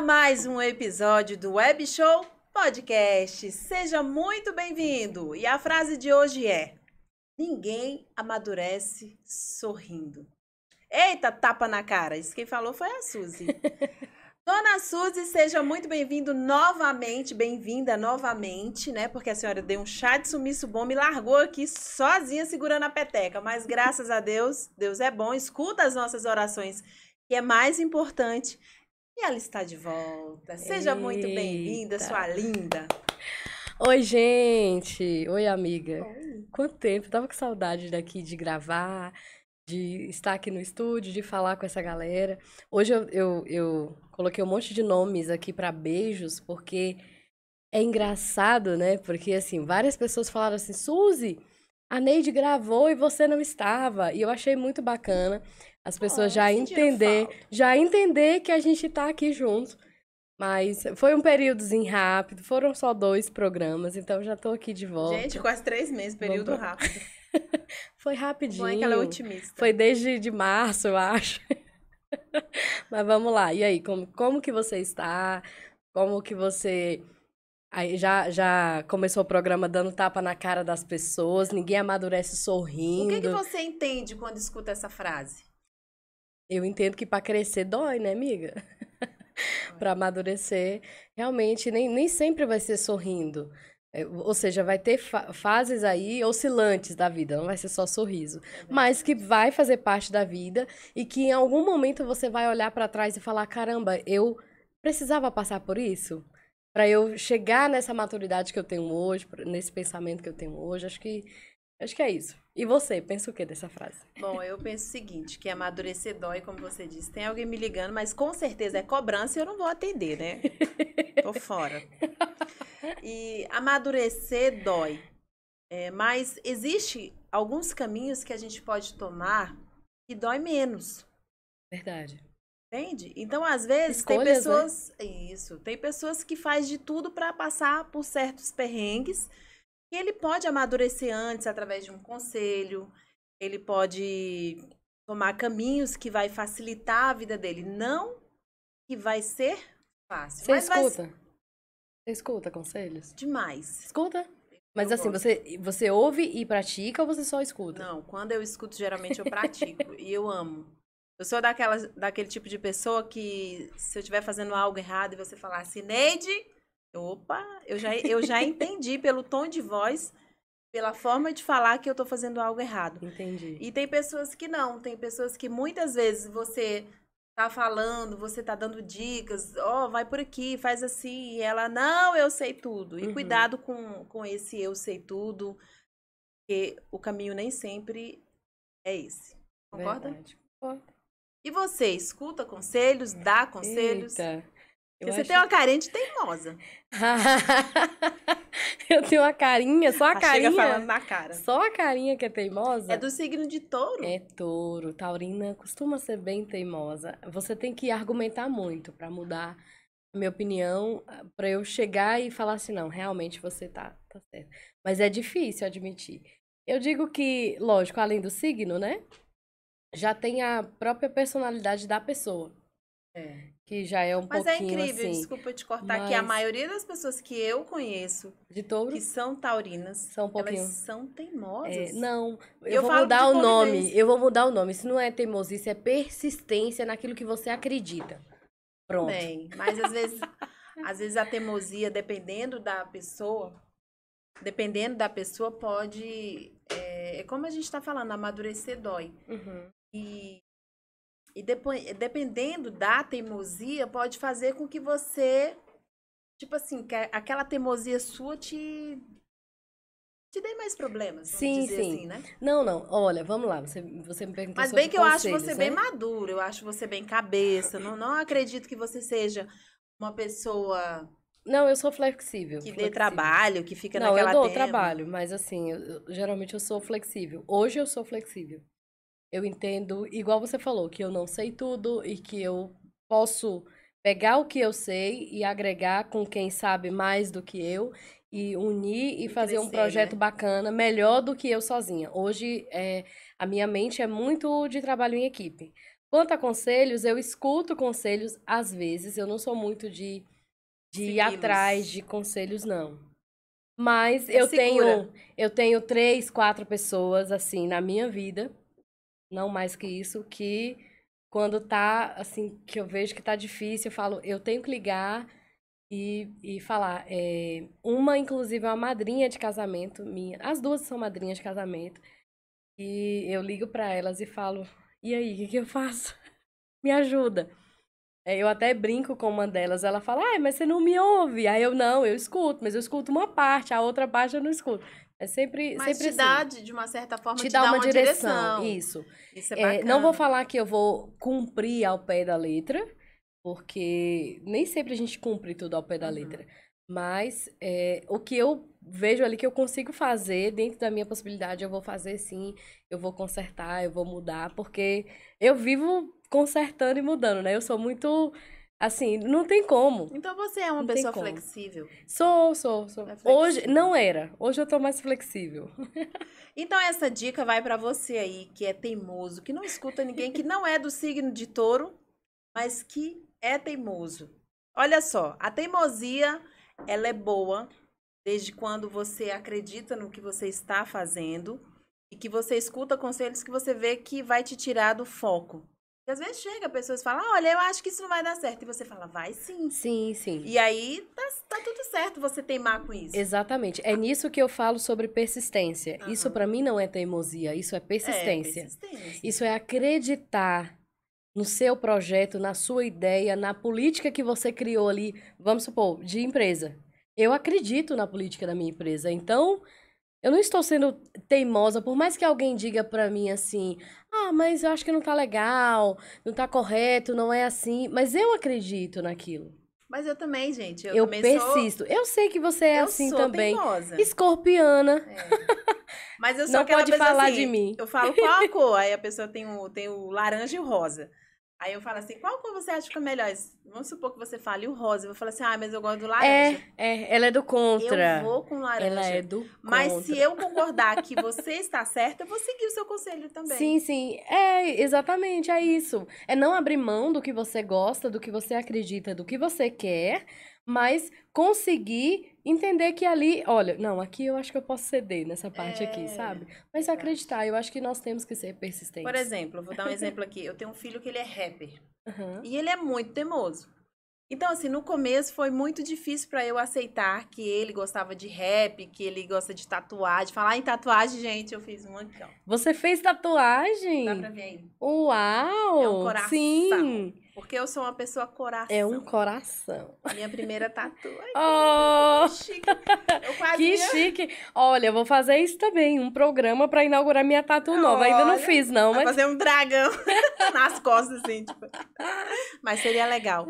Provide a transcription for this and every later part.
mais um episódio do Web Show Podcast. Seja muito bem-vindo. E a frase de hoje é: Ninguém amadurece sorrindo. Eita, tapa na cara. Isso quem falou foi a Suzy. Dona Suzy, seja muito bem-vindo novamente, bem-vinda novamente, né? Porque a senhora deu um chá de sumiço bom, me largou aqui sozinha segurando a peteca. Mas graças a Deus, Deus é bom, escuta as nossas orações, que é mais importante e ela está de volta. Seja Eita. muito bem-vinda, sua linda. Oi, gente. Oi, amiga. Oi. Quanto tempo? Eu tava com saudade daqui de gravar, de estar aqui no estúdio, de falar com essa galera. Hoje eu, eu, eu coloquei um monte de nomes aqui para beijos, porque é engraçado, né? Porque, assim, várias pessoas falaram assim, Suzy, a Neide gravou e você não estava. E eu achei muito bacana as pessoas já entender, já entender que a gente está aqui junto. Mas foi um períodozinho rápido, foram só dois programas, então já estou aqui de volta. Gente, quase três meses, período rápido. foi rapidinho. Foi é otimista. Foi desde de março, eu acho. Mas vamos lá. E aí, como, como que você está? Como que você Aí já, já começou o programa dando tapa na cara das pessoas, ninguém amadurece sorrindo. O que, que você entende quando escuta essa frase? Eu entendo que para crescer dói, né, amiga? para amadurecer, realmente nem, nem sempre vai ser sorrindo. É, ou seja, vai ter fa fases aí oscilantes da vida, não vai ser só sorriso, é mas que vai fazer parte da vida e que em algum momento você vai olhar para trás e falar: caramba, eu precisava passar por isso para eu chegar nessa maturidade que eu tenho hoje, nesse pensamento que eu tenho hoje. Acho que Acho que é isso. E você, pensa o que dessa frase? Bom, eu penso o seguinte, que é amadurecer dói, como você disse. Tem alguém me ligando, mas com certeza é cobrança e eu não vou atender, né? Tô fora. E amadurecer dói. É, mas existe alguns caminhos que a gente pode tomar que dói menos. Verdade. Entende? Então, às vezes, Escolhas, tem né? pessoas. Né? Isso. Tem pessoas que faz de tudo para passar por certos perrengues e ele pode amadurecer antes através de um conselho, ele pode tomar caminhos que vai facilitar a vida dele, não que vai ser fácil. Você escuta? Vai... Você escuta conselhos? Demais. Escuta? Mas eu assim, você, você ouve e pratica ou você só escuta? Não, quando eu escuto, geralmente eu pratico e eu amo. Eu sou daquela, daquele tipo de pessoa que, se eu estiver fazendo algo errado e você falar assim, Neide, Opa, eu já, eu já entendi pelo tom de voz, pela forma de falar que eu tô fazendo algo errado. Entendi. E tem pessoas que não, tem pessoas que muitas vezes você tá falando, você tá dando dicas, ó, oh, vai por aqui, faz assim, e ela, não, eu sei tudo. E uhum. cuidado com, com esse eu sei tudo, porque o caminho nem sempre é esse. Concorda? Verdade. E você escuta conselhos, dá conselhos? Eita. Eu você acho... tem uma carente teimosa. eu tenho uma carinha, só a, a carinha. Chega falando na cara. Só a carinha que é teimosa. É do signo de touro. É touro. Taurina costuma ser bem teimosa. Você tem que argumentar muito para mudar a minha opinião, ah, para eu chegar e falar assim, não, realmente você tá, tá certo. Mas é difícil admitir. Eu digo que, lógico, além do signo, né? Já tem a própria personalidade da pessoa. É, que já é um Mas é pouquinho Mas é incrível, assim, desculpa te cortar, mas... que a maioria das pessoas que eu conheço, de touro, que são taurinas, são um pouquinho... elas são é, teimosas. É, não, eu, eu vou mudar o nome, eu vou mudar o nome. Isso não é teimosia, isso é persistência naquilo que você acredita. Pronto. Bem, mas às vezes, às vezes a teimosia, dependendo da pessoa, dependendo da pessoa, pode... Eh, é, como a gente está falando, amadurecer dói. Uhum. E e dependendo da teimosia, pode fazer com que você, tipo assim, que aquela teimosia sua te te dê mais problemas. Sim, dizer sim. Assim, né? Não, não. Olha, vamos lá. Você, você me perguntou. Mas bem que eu acho você né? bem maduro, eu acho você bem cabeça. Não, não acredito que você seja uma pessoa. Não, eu sou flexível. Que flexível. dê trabalho, que fica não, naquela. Não, eu dou tema. trabalho, mas assim, eu, geralmente eu sou flexível. Hoje eu sou flexível. Eu entendo, igual você falou, que eu não sei tudo e que eu posso pegar o que eu sei e agregar com quem sabe mais do que eu e unir e, e fazer crescer, um né? projeto né? bacana, melhor do que eu sozinha. Hoje, é, a minha mente é muito de trabalho em equipe. Quanto a conselhos, eu escuto conselhos às vezes, eu não sou muito de, de ir atrás de conselhos, não. Mas é eu tenho eu tenho três, quatro pessoas assim na minha vida não mais que isso, que quando tá, assim, que eu vejo que tá difícil, eu falo, eu tenho que ligar e, e falar. É, uma, inclusive, é uma madrinha de casamento minha, as duas são madrinhas de casamento, e eu ligo para elas e falo, e aí, o que, que eu faço? Me ajuda. É, eu até brinco com uma delas. Ela fala, ah, mas você não me ouve. Aí eu, não, eu escuto, mas eu escuto uma parte, a outra parte eu não escuto. É sempre, mas sempre te assim. dá, de uma certa forma, te, te dá, dá, uma, uma direção. direção. Isso. Isso é é, não vou falar que eu vou cumprir ao pé da letra, porque nem sempre a gente cumpre tudo ao pé da uhum. letra. Mas é, o que eu vejo ali que eu consigo fazer, dentro da minha possibilidade, eu vou fazer sim, eu vou consertar, eu vou mudar, porque eu vivo consertando e mudando, né? Eu sou muito Assim, não tem como. Então você é uma não pessoa flexível? Sou, sou, sou. É Hoje não era. Hoje eu tô mais flexível. Então essa dica vai para você aí que é teimoso, que não escuta ninguém, que não é do signo de touro, mas que é teimoso. Olha só, a teimosia, ela é boa desde quando você acredita no que você está fazendo e que você escuta conselhos que você vê que vai te tirar do foco. E às vezes chega pessoas falam, olha, eu acho que isso não vai dar certo. E você fala, vai sim. Sim, sim. E aí tá, tá tudo certo você teimar com isso. Exatamente. É nisso que eu falo sobre persistência. Uhum. Isso para mim não é teimosia, isso é persistência. é persistência. Isso é acreditar no seu projeto, na sua ideia, na política que você criou ali, vamos supor, de empresa. Eu acredito na política da minha empresa. Então, eu não estou sendo teimosa, por mais que alguém diga para mim assim: "Ah, mas eu acho que não tá legal, não tá correto, não é assim", mas eu acredito naquilo. Mas eu também, gente. Eu, eu também persisto. Sou... Eu sei que você é eu assim também. Teimosa. Escorpiana. É. Mas eu sou Não pode falar assim, de mim. Eu falo qual a cor? Aí a pessoa tem o, tem o laranja e o rosa. Aí eu falo assim, qual cor você acha que é melhor? Vamos supor que você fale o rosa. Eu vou falar assim, ah, mas eu gosto do é, laranja. É, é ela é do contra. Eu vou com laranja. Ela é do contra. Mas se eu concordar que você está certa, eu vou seguir o seu conselho também. Sim, sim. É, exatamente, é isso. É não abrir mão do que você gosta, do que você acredita, do que você quer, mas conseguir entender que ali, olha, não, aqui eu acho que eu posso ceder nessa parte é... aqui, sabe? Tá. Mas acreditar, eu acho que nós temos que ser persistentes. Por exemplo, vou dar um exemplo aqui. Eu tenho um filho que ele é rapper. Uhum. E ele é muito teimoso. Então, assim, no começo foi muito difícil para eu aceitar que ele gostava de rap, que ele gosta de tatuagem. Falar em tatuagem, gente, eu fiz um aqui, ó. Você fez tatuagem? Dá pra ver aí. Uau! É um coração. Sim! Porque eu sou uma pessoa coração. É um coração. Minha primeira tatuagem. Oh! Chique. que chique. Olha, eu vou fazer isso também, um programa para inaugurar minha tatu nova. Olha, Ainda não fiz, não. Mas... Fazer um dragão nas costas, assim, tipo. Mas seria legal.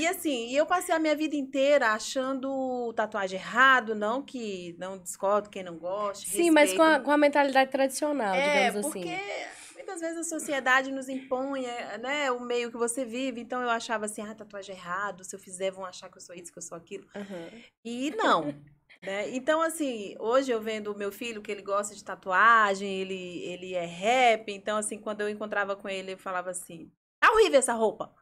E assim, eu passei a minha vida inteira achando tatuagem errado, não que não discordo, quem não gosta. Sim, respeito. mas com a, com a mentalidade tradicional, é, digamos assim. Porque que às vezes a sociedade nos impõe, é, é, né, o meio que você vive. Então eu achava assim, ah, tatuagem é errado, se eu fizer vão achar que eu sou isso, que eu sou aquilo. Uhum. E não. Né? Então, assim, hoje eu vendo o meu filho que ele gosta de tatuagem, ele, ele é rap. Então, assim, quando eu encontrava com ele, eu falava assim: tá horrível essa roupa.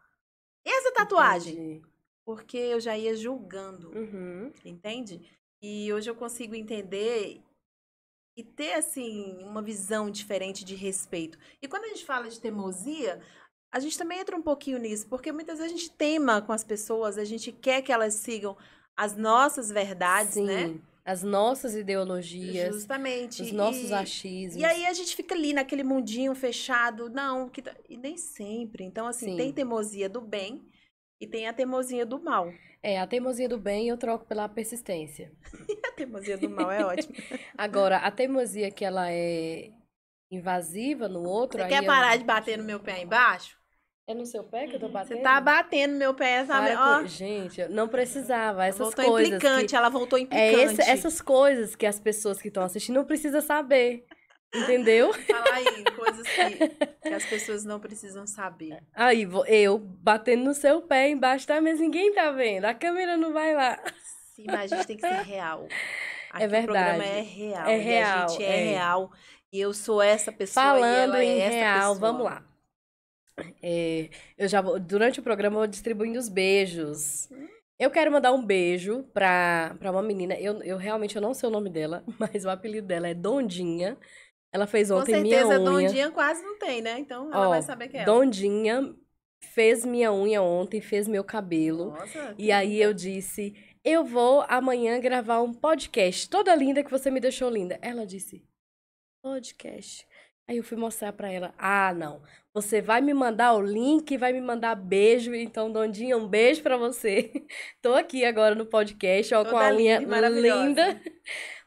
E essa tatuagem? Entendi. Porque eu já ia julgando. Uhum. Entende? E hoje eu consigo entender e ter assim uma visão diferente de respeito. E quando a gente fala de teimosia, a gente também entra um pouquinho nisso, porque muitas vezes a gente teima com as pessoas, a gente quer que elas sigam as nossas verdades, né? Sim. né? As nossas ideologias. Justamente. Os nossos e, achismos. E aí a gente fica ali naquele mundinho fechado. Não, que tá, e nem sempre. Então, assim, Sim. tem teimosia do bem e tem a teimosia do mal. É, a teimosia do bem eu troco pela persistência. a teimosia do mal é ótima. Agora, a teimosia que ela é invasiva no outro. Você quer parar eu... de bater no meu pé embaixo? É no seu pé que eu tô uhum. batendo? Você tá batendo meu pé, sabe? Ó. Oh. Gente, não precisava. Essas voltou coisas. Implicante, que... ela voltou implicante. É esse, essas coisas que as pessoas que estão assistindo não precisam saber. Entendeu? Fala aí, coisas que, que, as pessoas não precisam saber. Aí, eu batendo no seu pé embaixo da mesa, ninguém tá vendo. A câmera não vai lá. Sim, mas a gente tem que ser real. É Aqui é verdade. O programa é real. É real. É, a gente é, é, real. E eu sou essa pessoa. Falando é em é real, pessoa. vamos lá. É, eu já vou, durante o programa, eu vou distribuindo os beijos. Eu quero mandar um beijo pra, pra uma menina. Eu, eu realmente eu não sei o nome dela, mas o apelido dela é Dondinha. Ela fez ontem minha unha. Com certeza, Dondinha quase não tem, né? Então ela Ó, vai saber que é. Dondinha fez minha unha ontem, fez meu cabelo. Nossa, e aí eu disse: Eu vou amanhã gravar um podcast. Toda linda que você me deixou linda. Ela disse: Podcast. Aí eu fui mostrar para ela: Ah, não. Você vai me mandar o link, vai me mandar beijo. Então, Dondinha, um beijo para você. Tô aqui agora no podcast, ó, Toda com a linha unha linda.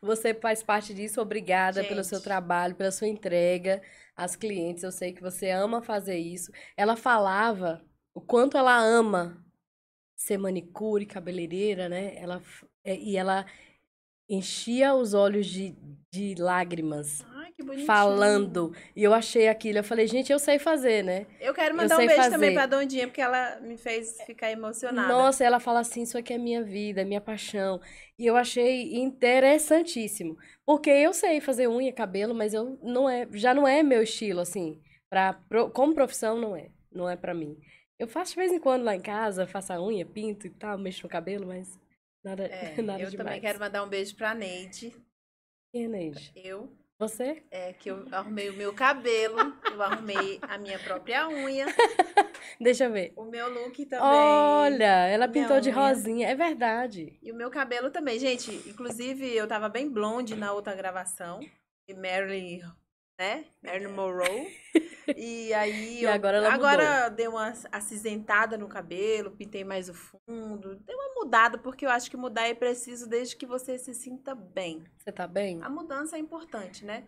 Você faz parte disso. Obrigada Gente. pelo seu trabalho, pela sua entrega às clientes. Eu sei que você ama fazer isso. Ela falava o quanto ela ama ser manicure, cabeleireira, né? Ela, é, e ela enchia os olhos de, de lágrimas bonitinho. falando. E eu achei aquilo. Eu falei, gente, eu sei fazer, né? Eu quero mandar eu um beijo fazer. também pra Dondinha, porque ela me fez ficar emocionada. Nossa, ela fala assim: isso aqui é minha vida, é minha paixão. E eu achei interessantíssimo. Porque eu sei fazer unha, cabelo, mas eu não é, já não é meu estilo, assim. Pra, como profissão, não é. Não é para mim. Eu faço de vez em quando lá em casa, faço a unha, pinto e tal, mexo no cabelo, mas nada, é, nada eu demais. Eu também quero mandar um beijo pra Neide. E é Neide? Eu. Você? É que eu arrumei o meu cabelo, eu arrumei a minha própria unha. Deixa eu ver. O meu look também. Olha, ela pintou de rosinha, é verdade. E o meu cabelo também. Gente, inclusive eu tava bem blonde na outra gravação. E Marilyn, né? Marilyn Monroe. E aí. e agora ela Agora mudou. dei uma acinzentada no cabelo, pintei mais o fundo. deu uma mudada, porque eu acho que mudar é preciso desde que você se sinta bem. Você tá bem? A mudança é importante, né?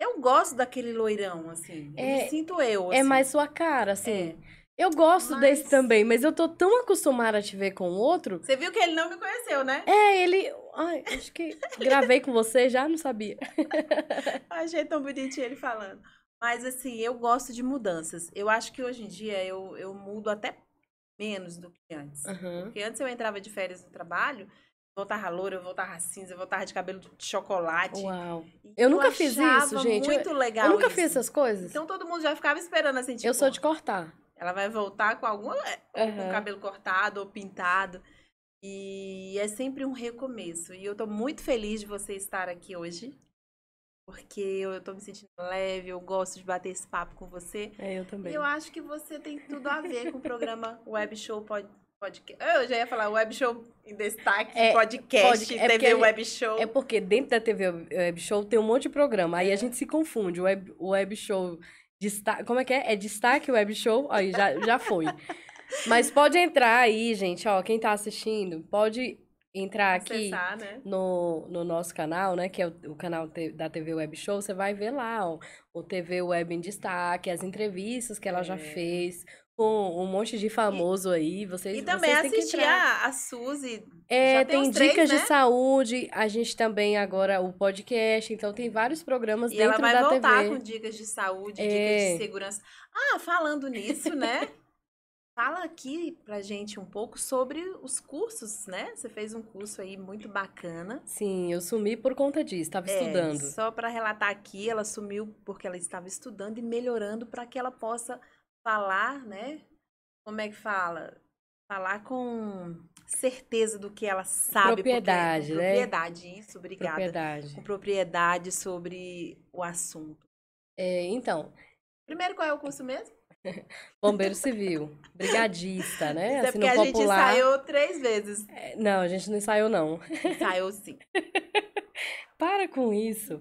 Eu gosto daquele loirão, assim. É, me sinto eu. É assim. É mais sua cara, assim. É. Eu gosto mas... desse também, mas eu tô tão acostumada a te ver com o outro. Você viu que ele não me conheceu, né? É, ele. Ai, acho que gravei com você já, não sabia. Achei tão bonitinho ele falando. Mas assim, eu gosto de mudanças. Eu acho que hoje em dia eu, eu mudo até menos do que antes. Uhum. Porque antes eu entrava de férias no trabalho, voltava loura, eu voltava cinza, eu voltava de cabelo de chocolate. Uau. Eu, eu nunca fiz isso, gente. muito eu, legal. Eu nunca isso. fiz essas coisas. Então todo mundo já ficava esperando assim, tipo, Eu sou tipo, de cortar. Ela vai voltar com algum uhum. Eh, com cabelo cortado ou pintado. E é sempre um recomeço. E eu tô muito feliz de você estar aqui hoje porque eu, eu tô me sentindo leve, eu gosto de bater esse papo com você. É, eu também. E eu acho que você tem tudo a ver com o programa Web Show Pod, Podcast. Ah, eu já ia falar Web Show em destaque, é, podcast, é TV Web Show. É porque dentro da TV Web Show tem um monte de programa, aí é. a gente se confunde. Web, web Show, destaque, como é que é? É destaque Web Show? Aí já, já foi. Mas pode entrar aí, gente, ó, quem tá assistindo, pode entrar Acessar, aqui né? no, no nosso canal, né? Que é o, o canal te, da TV Web Show, você vai ver lá ó, o TV Web em Destaque, as entrevistas que ela é. já fez, um, um monte de famoso e, aí. Vocês, e também vocês assistir a, a Suzy. É, tem, tem três, dicas né? de saúde. A gente também agora o podcast. Então tem vários programas e dentro da TV. e ela vai voltar com dicas de saúde, é. dicas de é. segurança. Ah, falando nisso, né? Fala aqui pra gente um pouco sobre os cursos, né? Você fez um curso aí muito bacana. Sim, eu sumi por conta disso, estava é, estudando. Só para relatar aqui, ela sumiu porque ela estava estudando e melhorando para que ela possa falar, né? Como é que fala? Falar com certeza do que ela sabe. Propriedade, porque, com né? Propriedade, isso, obrigada. Propriedade. Com propriedade sobre o assunto. É, então. Primeiro, qual é o curso mesmo? Bombeiro Civil, brigadista, né? Isso é assim, porque a popular. gente ensaiou três vezes. É, não, a gente não ensaiou, não. Ensaiou sim. Para com isso.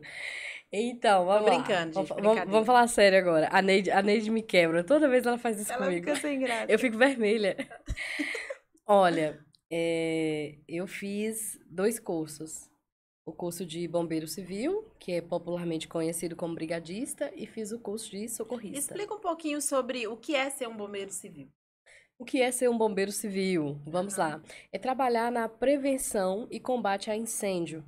Então, vamos Tô brincando, lá. Gente, vamos, vamos falar sério agora. A Neide, a Neide me quebra. Toda vez ela faz isso ela comigo. Fica sem graça. Eu fico vermelha. Olha, é, eu fiz dois cursos o curso de bombeiro civil, que é popularmente conhecido como brigadista, e fiz o curso de socorrista. Explica um pouquinho sobre o que é ser um bombeiro civil. O que é ser um bombeiro civil? Vamos uhum. lá. É trabalhar na prevenção e combate a incêndio.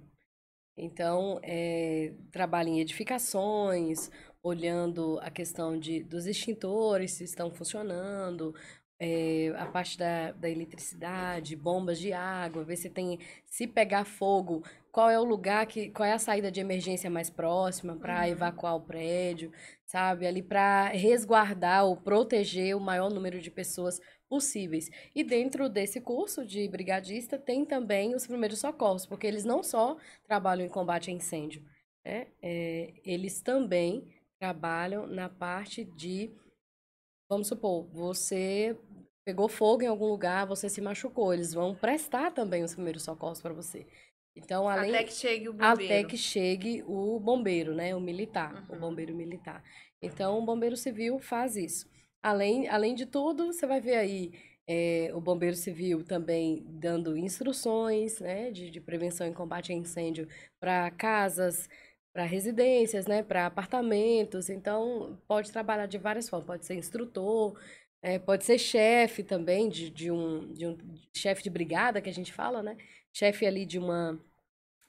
Então, é, trabalha em edificações, olhando a questão de, dos extintores, se estão funcionando, é, a parte da, da eletricidade, bombas de água, ver se tem, se pegar fogo, qual é o lugar que, qual é a saída de emergência mais próxima para uhum. evacuar o prédio, sabe? Ali para resguardar ou proteger o maior número de pessoas possíveis. E dentro desse curso de brigadista tem também os primeiros socorros, porque eles não só trabalham em combate a incêndio, né? É, eles também trabalham na parte de Vamos supor, você pegou fogo em algum lugar, você se machucou. Eles vão prestar também os primeiros socorros para você. Então, além até que chegue o bombeiro, até que chegue o bombeiro, né, o militar, uhum. o bombeiro militar. Então, o bombeiro civil faz isso. Além, além de tudo, você vai ver aí é, o bombeiro civil também dando instruções, né, de, de prevenção e combate a incêndio para casas, para residências, né, para apartamentos. Então, pode trabalhar de várias formas. Pode ser instrutor, é, pode ser chefe também de, de um, de um chefe de brigada que a gente fala, né? Chefe ali de uma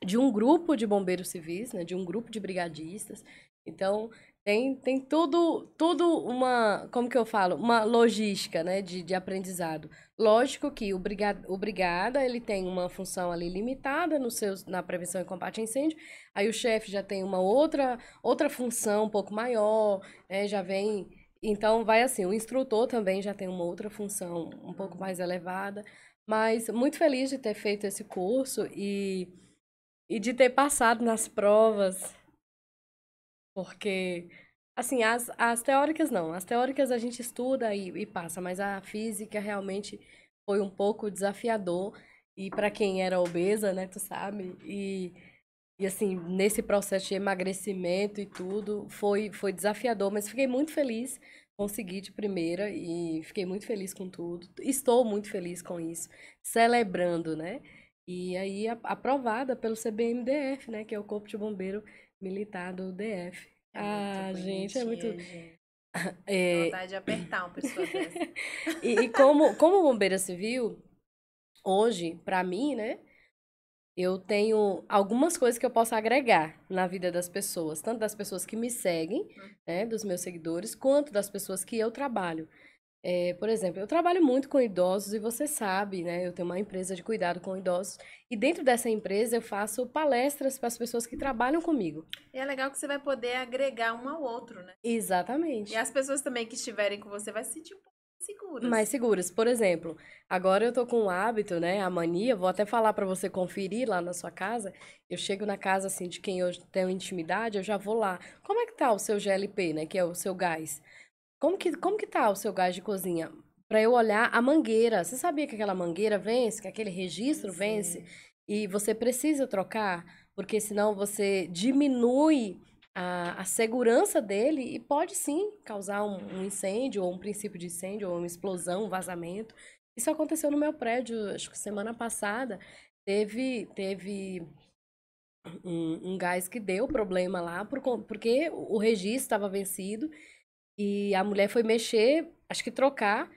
de um grupo de bombeiros civis, né? De um grupo de brigadistas. Então tem tem tudo tudo uma como que eu falo uma logística, né? De, de aprendizado. Lógico que o brigada, o brigada ele tem uma função ali limitada no seus, na prevenção e combate a incêndio. Aí o chefe já tem uma outra outra função um pouco maior, né? Já vem então, vai assim, o instrutor também já tem uma outra função um pouco mais elevada, mas muito feliz de ter feito esse curso e, e de ter passado nas provas, porque, assim, as, as teóricas não, as teóricas a gente estuda e, e passa, mas a física realmente foi um pouco desafiador, e para quem era obesa, né, tu sabe, e e assim, nesse processo de emagrecimento e tudo, foi, foi desafiador, mas fiquei muito feliz. Consegui de primeira e fiquei muito feliz com tudo. Estou muito feliz com isso, celebrando, né? E aí, aprovada pelo CBMDF, né? Que é o Corpo de Bombeiro Militar do DF. É ah, gente, é muito. É... Vontade de apertar uma pessoa dessa. e, e como, como bombeira civil, hoje, para mim, né? eu tenho algumas coisas que eu posso agregar na vida das pessoas, tanto das pessoas que me seguem, uhum. né, dos meus seguidores, quanto das pessoas que eu trabalho. É, por exemplo, eu trabalho muito com idosos e você sabe, né? Eu tenho uma empresa de cuidado com idosos e dentro dessa empresa eu faço palestras para as pessoas que trabalham comigo. E é legal que você vai poder agregar um ao outro, né? Exatamente. E as pessoas também que estiverem com você vai se sentir um pouco seguras. Mais seguras. Por exemplo, agora eu tô com o hábito, né, a mania, vou até falar para você conferir lá na sua casa. Eu chego na casa assim de quem eu tenho intimidade, eu já vou lá. Como é que tá o seu GLP, né, que é o seu gás? Como que como que tá o seu gás de cozinha? Para eu olhar a mangueira. Você sabia que aquela mangueira vence, que aquele registro Sim. vence e você precisa trocar, porque senão você diminui a, a, segurança dele e pode sim causar um, um, incêndio, ou um princípio de incêndio, ou uma explosão, um vazamento. Isso aconteceu no meu prédio, acho que semana passada. Teve, teve um, um gás que deu problema lá, por, porque o registro estava vencido e a mulher foi mexer, acho que trocar,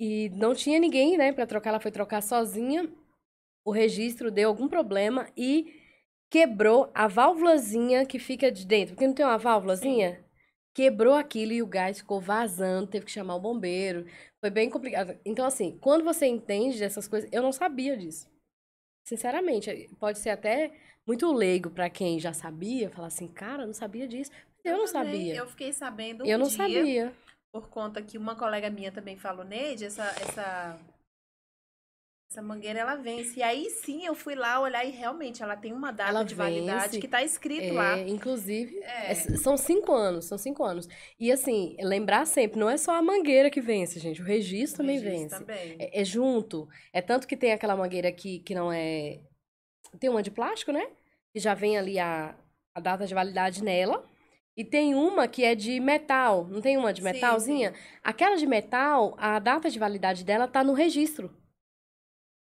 e não tinha ninguém né, para trocar, ela foi trocar sozinha. O registro deu algum problema e quebrou a válvulazinha que fica de dentro. Porque não tem uma válvulazinha? Sim. Quebrou aquilo e o gás ficou vazando, teve que chamar o bombeiro. Foi bem complicado. Então, assim, quando você entende dessas coisas, eu não sabia disso. Sinceramente, pode ser até muito leigo para quem já sabia, falar assim, cara, não sabia disso. Eu, eu não também, sabia. Eu fiquei sabendo um Eu não dia, sabia. Por conta que uma colega minha também falou, Neide, essa, essa essa mangueira ela vence. E aí sim eu fui lá olhar e realmente ela tem uma data ela de validade que está escrito é, lá. Inclusive, é. É, são cinco anos, são cinco anos. E assim, lembrar sempre, não é só a mangueira que vence, gente. O registro, o também registro vence. Também. É, é, junto. É tanto que tem aquela mangueira que, que não é. Tem uma de plástico, né? Que já vem ali a, a data de validade nela. E tem uma que é de metal, não tem uma de metalzinha? Sim, sim. Aquela de metal, a data de validade dela tá no registro.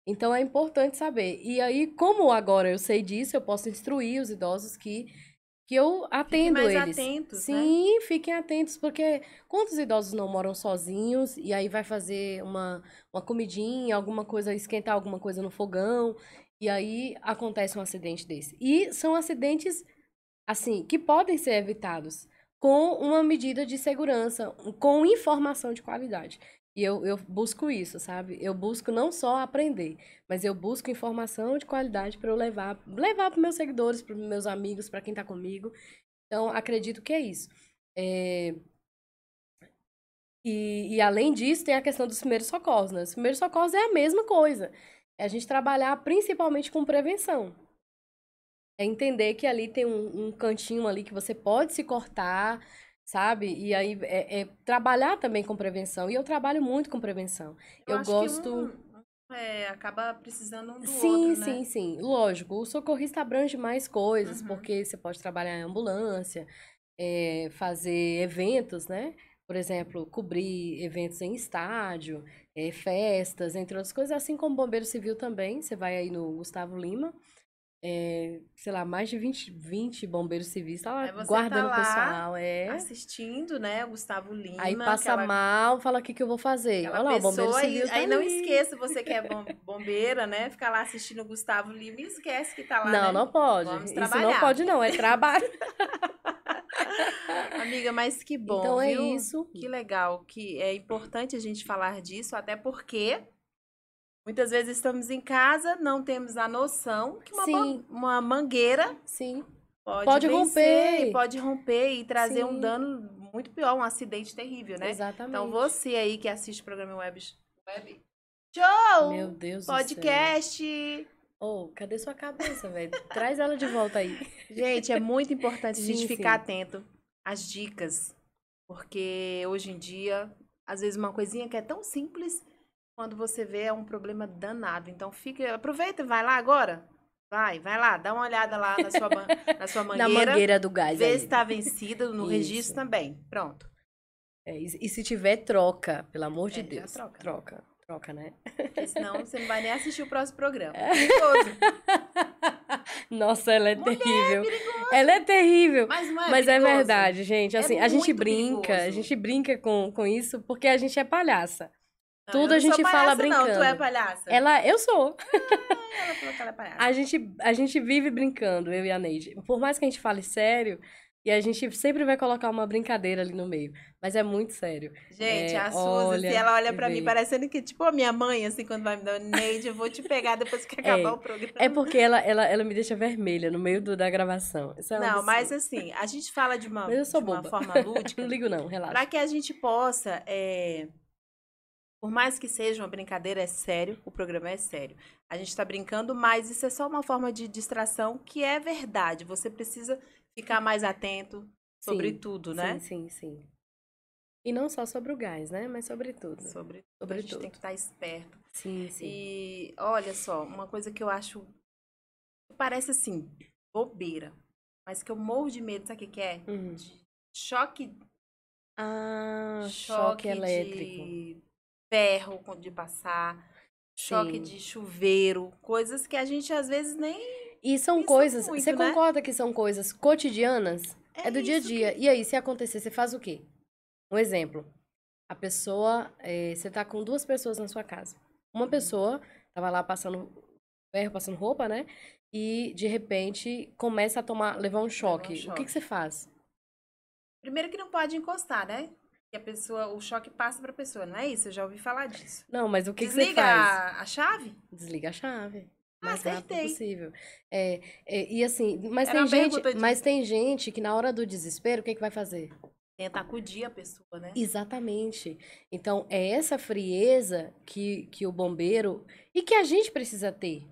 Então é importante saber. E aí, como agora eu sei disso, eu posso instruir os idosos que que eu atendo fiquem mais eles. Atentos, né? Sim, né? fiquem atentos, porque quantos idosos não moram sozinhos e aí vai fazer uma, uma comidinha, alguma coisa, esquentar alguma coisa no fogão e aí acontece um acidente desse. E são acidentes assim que podem ser evitados com uma medida de segurança, com informação de qualidade. E eu, eu busco isso, sabe? Eu busco não só aprender, mas eu busco informação de qualidade para eu levar, levar para meus seguidores, para meus amigos, para quem está comigo. Então, acredito que é isso. É... E, e além disso, tem a questão dos primeiros socorros, né? Os primeiros socorros é a mesma coisa. É a gente trabalhar principalmente com prevenção. É entender que ali tem um, um cantinho ali que você pode se cortar, sabe? E aí é, é, trabalhar também com prevenção. E eu trabalho muito com prevenção. Eu, eu gosto. Um, é, acaba precisando um do sim, outro, Sim, né? sim, Lógico, o socorrista abrange mais coisas, uhum. porque você pode trabalhar em ambulância, é, fazer eventos, né? Por exemplo, cobrir eventos em estádio, é, festas, entre outras coisas, assim como bombeiro civil também. Você vai aí no Gustavo Lima, é, sei lá, mais de 20, 20 bombeiros civis tá lá guardando tá o pessoal. É. Assistindo, né? O Gustavo Lima. Aí passa aquela, mal, fala o que, que eu vou fazer. Olha lá, o bombeiro civil. Aí, tá aí não esqueça, você que é bombeira, né? Ficar lá assistindo o Gustavo Lima e esquece que tá lá. Não, né? não pode. Vamos Isso trabalhar. não pode, não, é trabalho. Amiga, mas que bom. Então é viu? é isso. Que legal, que é importante a gente falar disso, até porque Muitas vezes estamos em casa, não temos a noção que uma, Sim. uma mangueira Sim. pode, pode romper. Pode romper e trazer Sim. um dano muito pior, um acidente terrível, né? Então, Exatamente. Então você aí que assiste o programa Web, web Show! Meu Deus Podcast! Do céu. Oh, cadê sua cabeça, velho? Traz ela de volta aí. Gente, é muito importante a gente ficar atento às dicas, porque hoje em dia, às vezes uma coisinha que é tão simples quando você vê, é um problema danado. Então, fica, aproveita e vai lá agora. Vai, vai lá, dá uma olhada lá na sua, na sua mangueira. na mangueira do gás. Vê ali. se está vencida no Isso. registro também. Pronto. É, e, e, se tiver, troca, pelo amor de é, Deus. Troca. Troca, troca, né? Porque senão você não vai nem assistir o próximo programa. É perigoso. Nossa, ela é Mulher, terrível. É ela é terrível. Mas, é, Mas é, verdade, gente. É assim, a gente brinca, perigoso. a gente brinca com, com isso porque a gente é palhaça. Tudo a gente fala brincando. Não, tu é palhaça. Ela, eu sou. Ah, ela falou que ela é palhaça. a gente, a gente vive brincando, eu e a Neide. Por mais que a gente fale sério, e a gente sempre vai colocar uma brincadeira ali no meio. Mas é muito sério. Gente, é, a Suzy, assim, olha, se ela olha para mim, parecendo que, tipo, a minha mãe, assim, quando vai me dar Neide, eu vou te pegar depois que é. acabar é, o programa. É porque ela, ela, ela me deixa vermelha no meio do, da gravação. É não, mas assim, a gente fala de uma, de uma forma lúdica. não ligo, não, relaxa. Pra que a gente possa. É por mais que seja uma brincadeira, é sério, o programa é sério. A gente está brincando, mas isso é só uma forma de distração que é verdade. Você precisa ficar mais atento sobre sim, tudo, né? Sim, sim, sim. E não só sobre o gás, né? Mas sobre tudo. Sobre, sobre a gente tudo. tem que estar tá esperto. Sim, sim. E olha só, uma coisa que eu acho. Parece assim, bobeira. Mas que eu morro de medo, sabe o que, é? Uhum. Choque. Ah, choque, choque elétrico. De ferro de passar, Sim. choque de chuveiro, coisas que a gente às vezes nem. E são coisas, muito, você né? concorda que são coisas cotidianas? É, é do dia a dia. Que... E aí, se acontecer, você faz o quê? Um exemplo. A pessoa, é, você tá com duas pessoas na sua casa. Uma uhum. pessoa tava lá passando ferro, passando roupa, né? E de repente começa a tomar, levar um choque. um choque. O que, que você faz? Primeiro que não pode encostar, né? que a pessoa, o choque passa para a pessoa, não é isso? Eu já ouvi falar disso. Não, mas o que, Desliga que você faz? a chave? Desliga a chave. Ah, mais ah, rápido possível. É, é, e assim, mas tem, gente, mas tem gente que na hora do desespero, o que, é que vai fazer? Tenta acudir a pessoa, né? Exatamente. Então, é essa frieza que, que o bombeiro e que a gente precisa ter,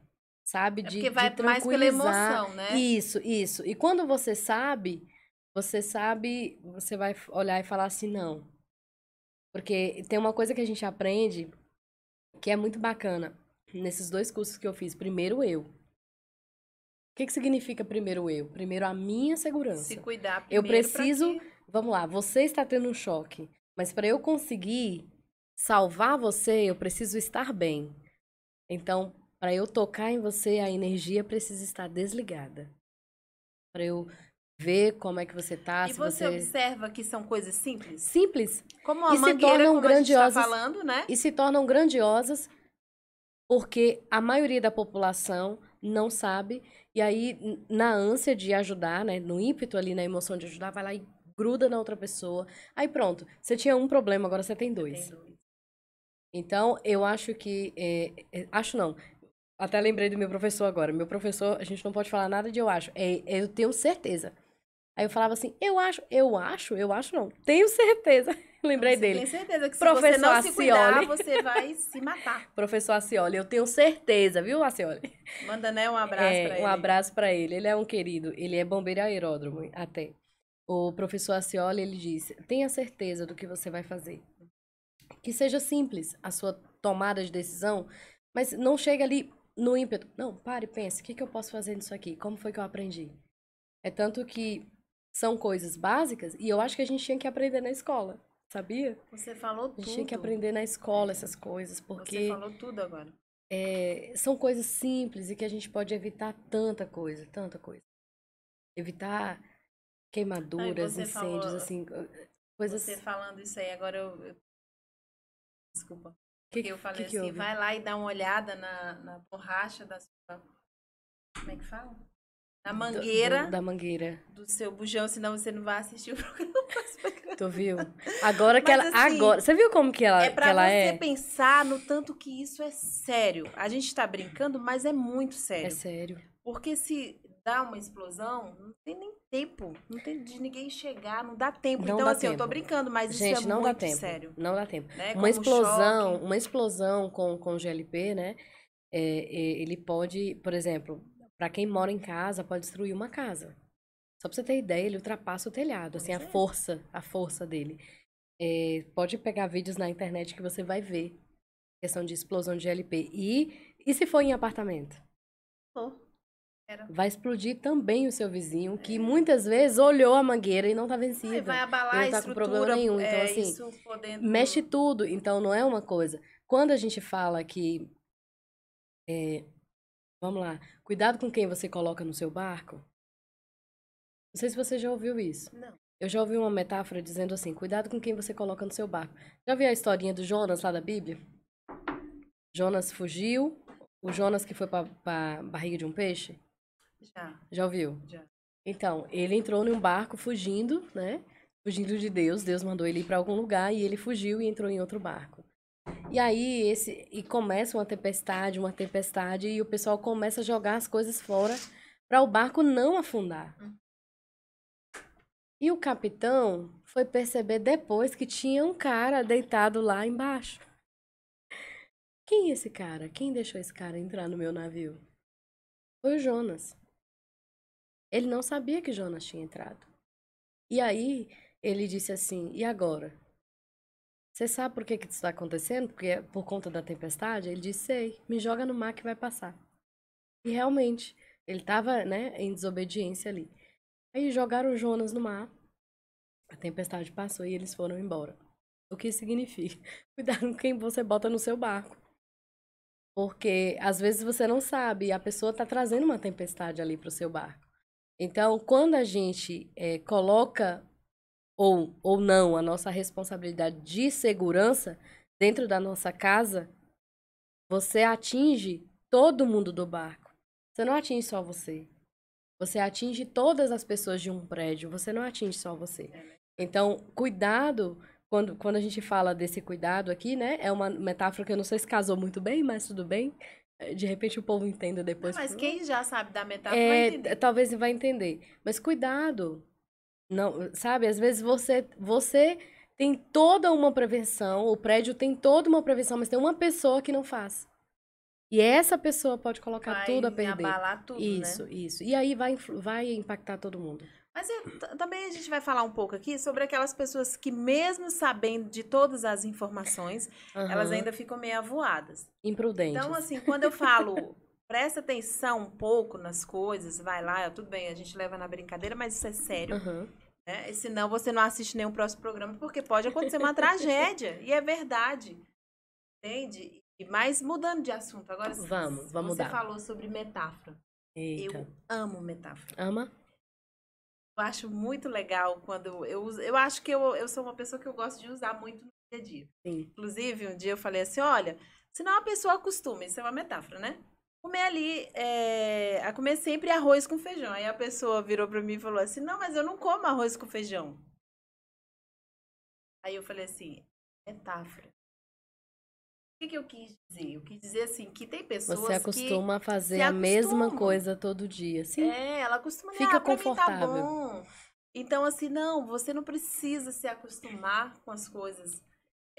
sabe? É de, porque vai de mais pela emoção, né? Isso, isso. E quando você sabe, você sabe, você vai olhar e falar assim, não. Porque tem uma coisa que a gente aprende que é muito bacana nesses dois cursos que eu fiz. Primeiro eu. O que, que significa primeiro eu? Primeiro a minha segurança. Se cuidar primeiro. Eu preciso. Vamos lá, você está tendo um choque. Mas para eu conseguir salvar você, eu preciso estar bem. Então, para eu tocar em você, a energia precisa estar desligada. Para eu ver como é que você tá. E você, você, observa que são coisas simples? Simples. Como a e mangueira, se tornam tá grandiosas, tá falando, né? E se tornam grandiosas porque a maioria da população não sabe. E aí, na ânsia de ajudar, né? No ímpeto ali, na emoção de ajudar, vai lá e gruda na outra pessoa. Aí pronto, você tinha um problema, agora você tem dois. Tem dois. Então, eu acho que... É, é, acho não. Até lembrei do meu professor agora. Meu professor, a gente não pode falar nada de eu acho. É, é eu tenho certeza. Aí eu falava assim, eu acho, eu acho, eu acho não, tenho certeza. Lembrei você dele. Tenho certeza que se Professor você não Acioli, se cuidar, você vai se matar. Professor Acioli, eu tenho certeza, viu, Acioli? Manda, né, um abraço é, pra um ele. Um abraço pra ele, ele é um querido, ele é bombeiro aeródromo até. O professor Acioli, ele disse, tenha certeza do que você vai fazer. Que seja simples a sua tomada de decisão, mas não chegue ali no ímpeto. Não, pare, pense, o que, que eu posso fazer nisso aqui? Como foi que eu aprendi? É tanto que são coisas básicas e eu acho que a gente tinha que aprender na escola, sabia? Você falou tudo. A gente tinha que aprender na escola essas coisas, porque. Você falou tudo agora. É, são coisas simples e que a gente pode evitar tanta coisa, tanta coisa. Evitar queimaduras, incêndios, falou, assim, coisas. Você falando isso aí, agora eu. Desculpa. Que, eu falei que assim, vai lá e dá uma olhada na, na borracha da sua. Como é que fala? na mangueira. Do, do, da mangueira. Do seu bujão, senão você não vai assistir o programa. tu viu? Agora que Mas, ela. Assim, agora. Você viu como que ela é? Pra que ela você é? pensar no tanto que isso é sério. A gente tá brincando, mas é muito sério. É sério. Porque se dá uma explosão, não tem nem tempo. Não tem de ninguém chegar, não dá tempo. Não então, dá assim, tempo. eu tô brincando, mas Gente, isso é não muito dá tempo. sério. Não dá tempo. Né? Uma explosão, choque. uma explosão com, com GLP, né? É, é, ele pode, por exemplo, para quem mora em casa, pode destruir uma casa. Só para você ter ideia, ele ultrapassa o telhado, assim, a é. força, a força dele. É, pode pegar vídeos na internet que você vai ver. Questão de explosão de LP. E, e se for em apartamento? Oh, vai explodir também o seu vizinho, que é. muitas vezes olhou a mangueira e não tá vencida. É, vai abalar não a tá estrutura, com problema nenhum. Então, é, assim, podendo... mexe tudo. Então, não é uma coisa. Quando a gente fala que é, Vamos lá. Cuidado com quem você coloca no seu barco. Não sei se você já ouviu isso. Não. Eu já ouvi uma metáfora dizendo assim: cuidado com quem você coloca no seu barco. Já viu a historinha do Jonas lá da Bíblia? Jonas fugiu. O Jonas que foi para a barriga de um peixe? Já. Já ouviu? Já. Então, ele entrou num barco fugindo, né? Fugindo de Deus. Deus mandou ele ir para algum lugar e ele fugiu e entrou em outro barco. E aí esse e começa uma tempestade, uma tempestade e o pessoal começa a jogar as coisas fora para o barco não afundar. Hum. E o capitão foi perceber depois que tinha um cara deitado lá embaixo. Quem é esse cara? Quem deixou esse cara entrar no meu navio? Foi o Jonas. Ele não sabia que Jonas tinha entrado. E aí ele disse assim: "E agora? Você sabe por que, que isso está acontecendo? Porque é por conta da tempestade? Ele disse: Sei, me joga no mar que vai passar. E realmente, ele estava né, em desobediência ali. Aí jogaram Jonas no mar, a tempestade passou e eles foram embora. O que significa? Cuidado com quem você bota no seu barco. Porque às vezes você não sabe, a pessoa está trazendo uma tempestade ali para o seu barco. Então, quando a gente é, coloca ou, ou não a nossa responsabilidade de segurança dentro da nossa casa, você atinge todo mundo do barco. Você não atinge só você. Você atinge todas as pessoas de um prédio. Você não atinge só você. Então, cuidado. Quando, quando a gente fala desse cuidado aqui, né? É uma metáfora que eu não sei se casou muito bem, mas tudo bem. Eh, de repente o povo entenda depois. Não, mas hum. quem já sabe da metáfora é, vai entender. Talvez vai entender. Mas cuidado não, sabe, às vezes você você tem toda uma prevenção, o prédio tem toda uma prevenção, mas tem uma pessoa que não faz. E essa pessoa pode colocar vai tudo a perder. abalar tudo, né? Isso, né? isso. E aí vai, vai impactar todo mundo. Mas eu, é, também a gente vai falar um pouco aqui sobre aquelas pessoas que, mesmo sabendo de todas as informações, uhum. elas ainda ficam meio avoadas. Imprudentes. Então, assim, quando eu falo, presta atenção um pouco nas coisas, vai lá, tudo bem, a gente leva na brincadeira, mas isso é sério. Uhum. Né? Senão você não assiste nenhum próximo programa, porque pode acontecer uma tragédia. E é verdade. Entende? Mas mudando de assunto, agora vamos, vamos você mudar. falou sobre metáfora. Eita. Eu amo metáfora. Ama? Eu acho muito legal quando eu Eu acho que eu, eu sou uma pessoa que eu gosto de usar muito no dia a dia. Sim. Inclusive, um dia eu falei assim: olha, senão é a pessoa acostuma, isso é uma metáfora, né? comer ali, é, a comer sempre arroz com feijão. Aí a pessoa virou para mim e falou assim: Não, mas eu não como arroz com feijão. Aí eu falei assim: Metáfora. O que, que eu quis dizer? Eu quis dizer assim que tem pessoas Você acostuma que a fazer a mesma coisa todo dia, sim? É, ela costuma. Ah, Fica ah, confortável. Tá então assim, não, você não precisa se acostumar com as coisas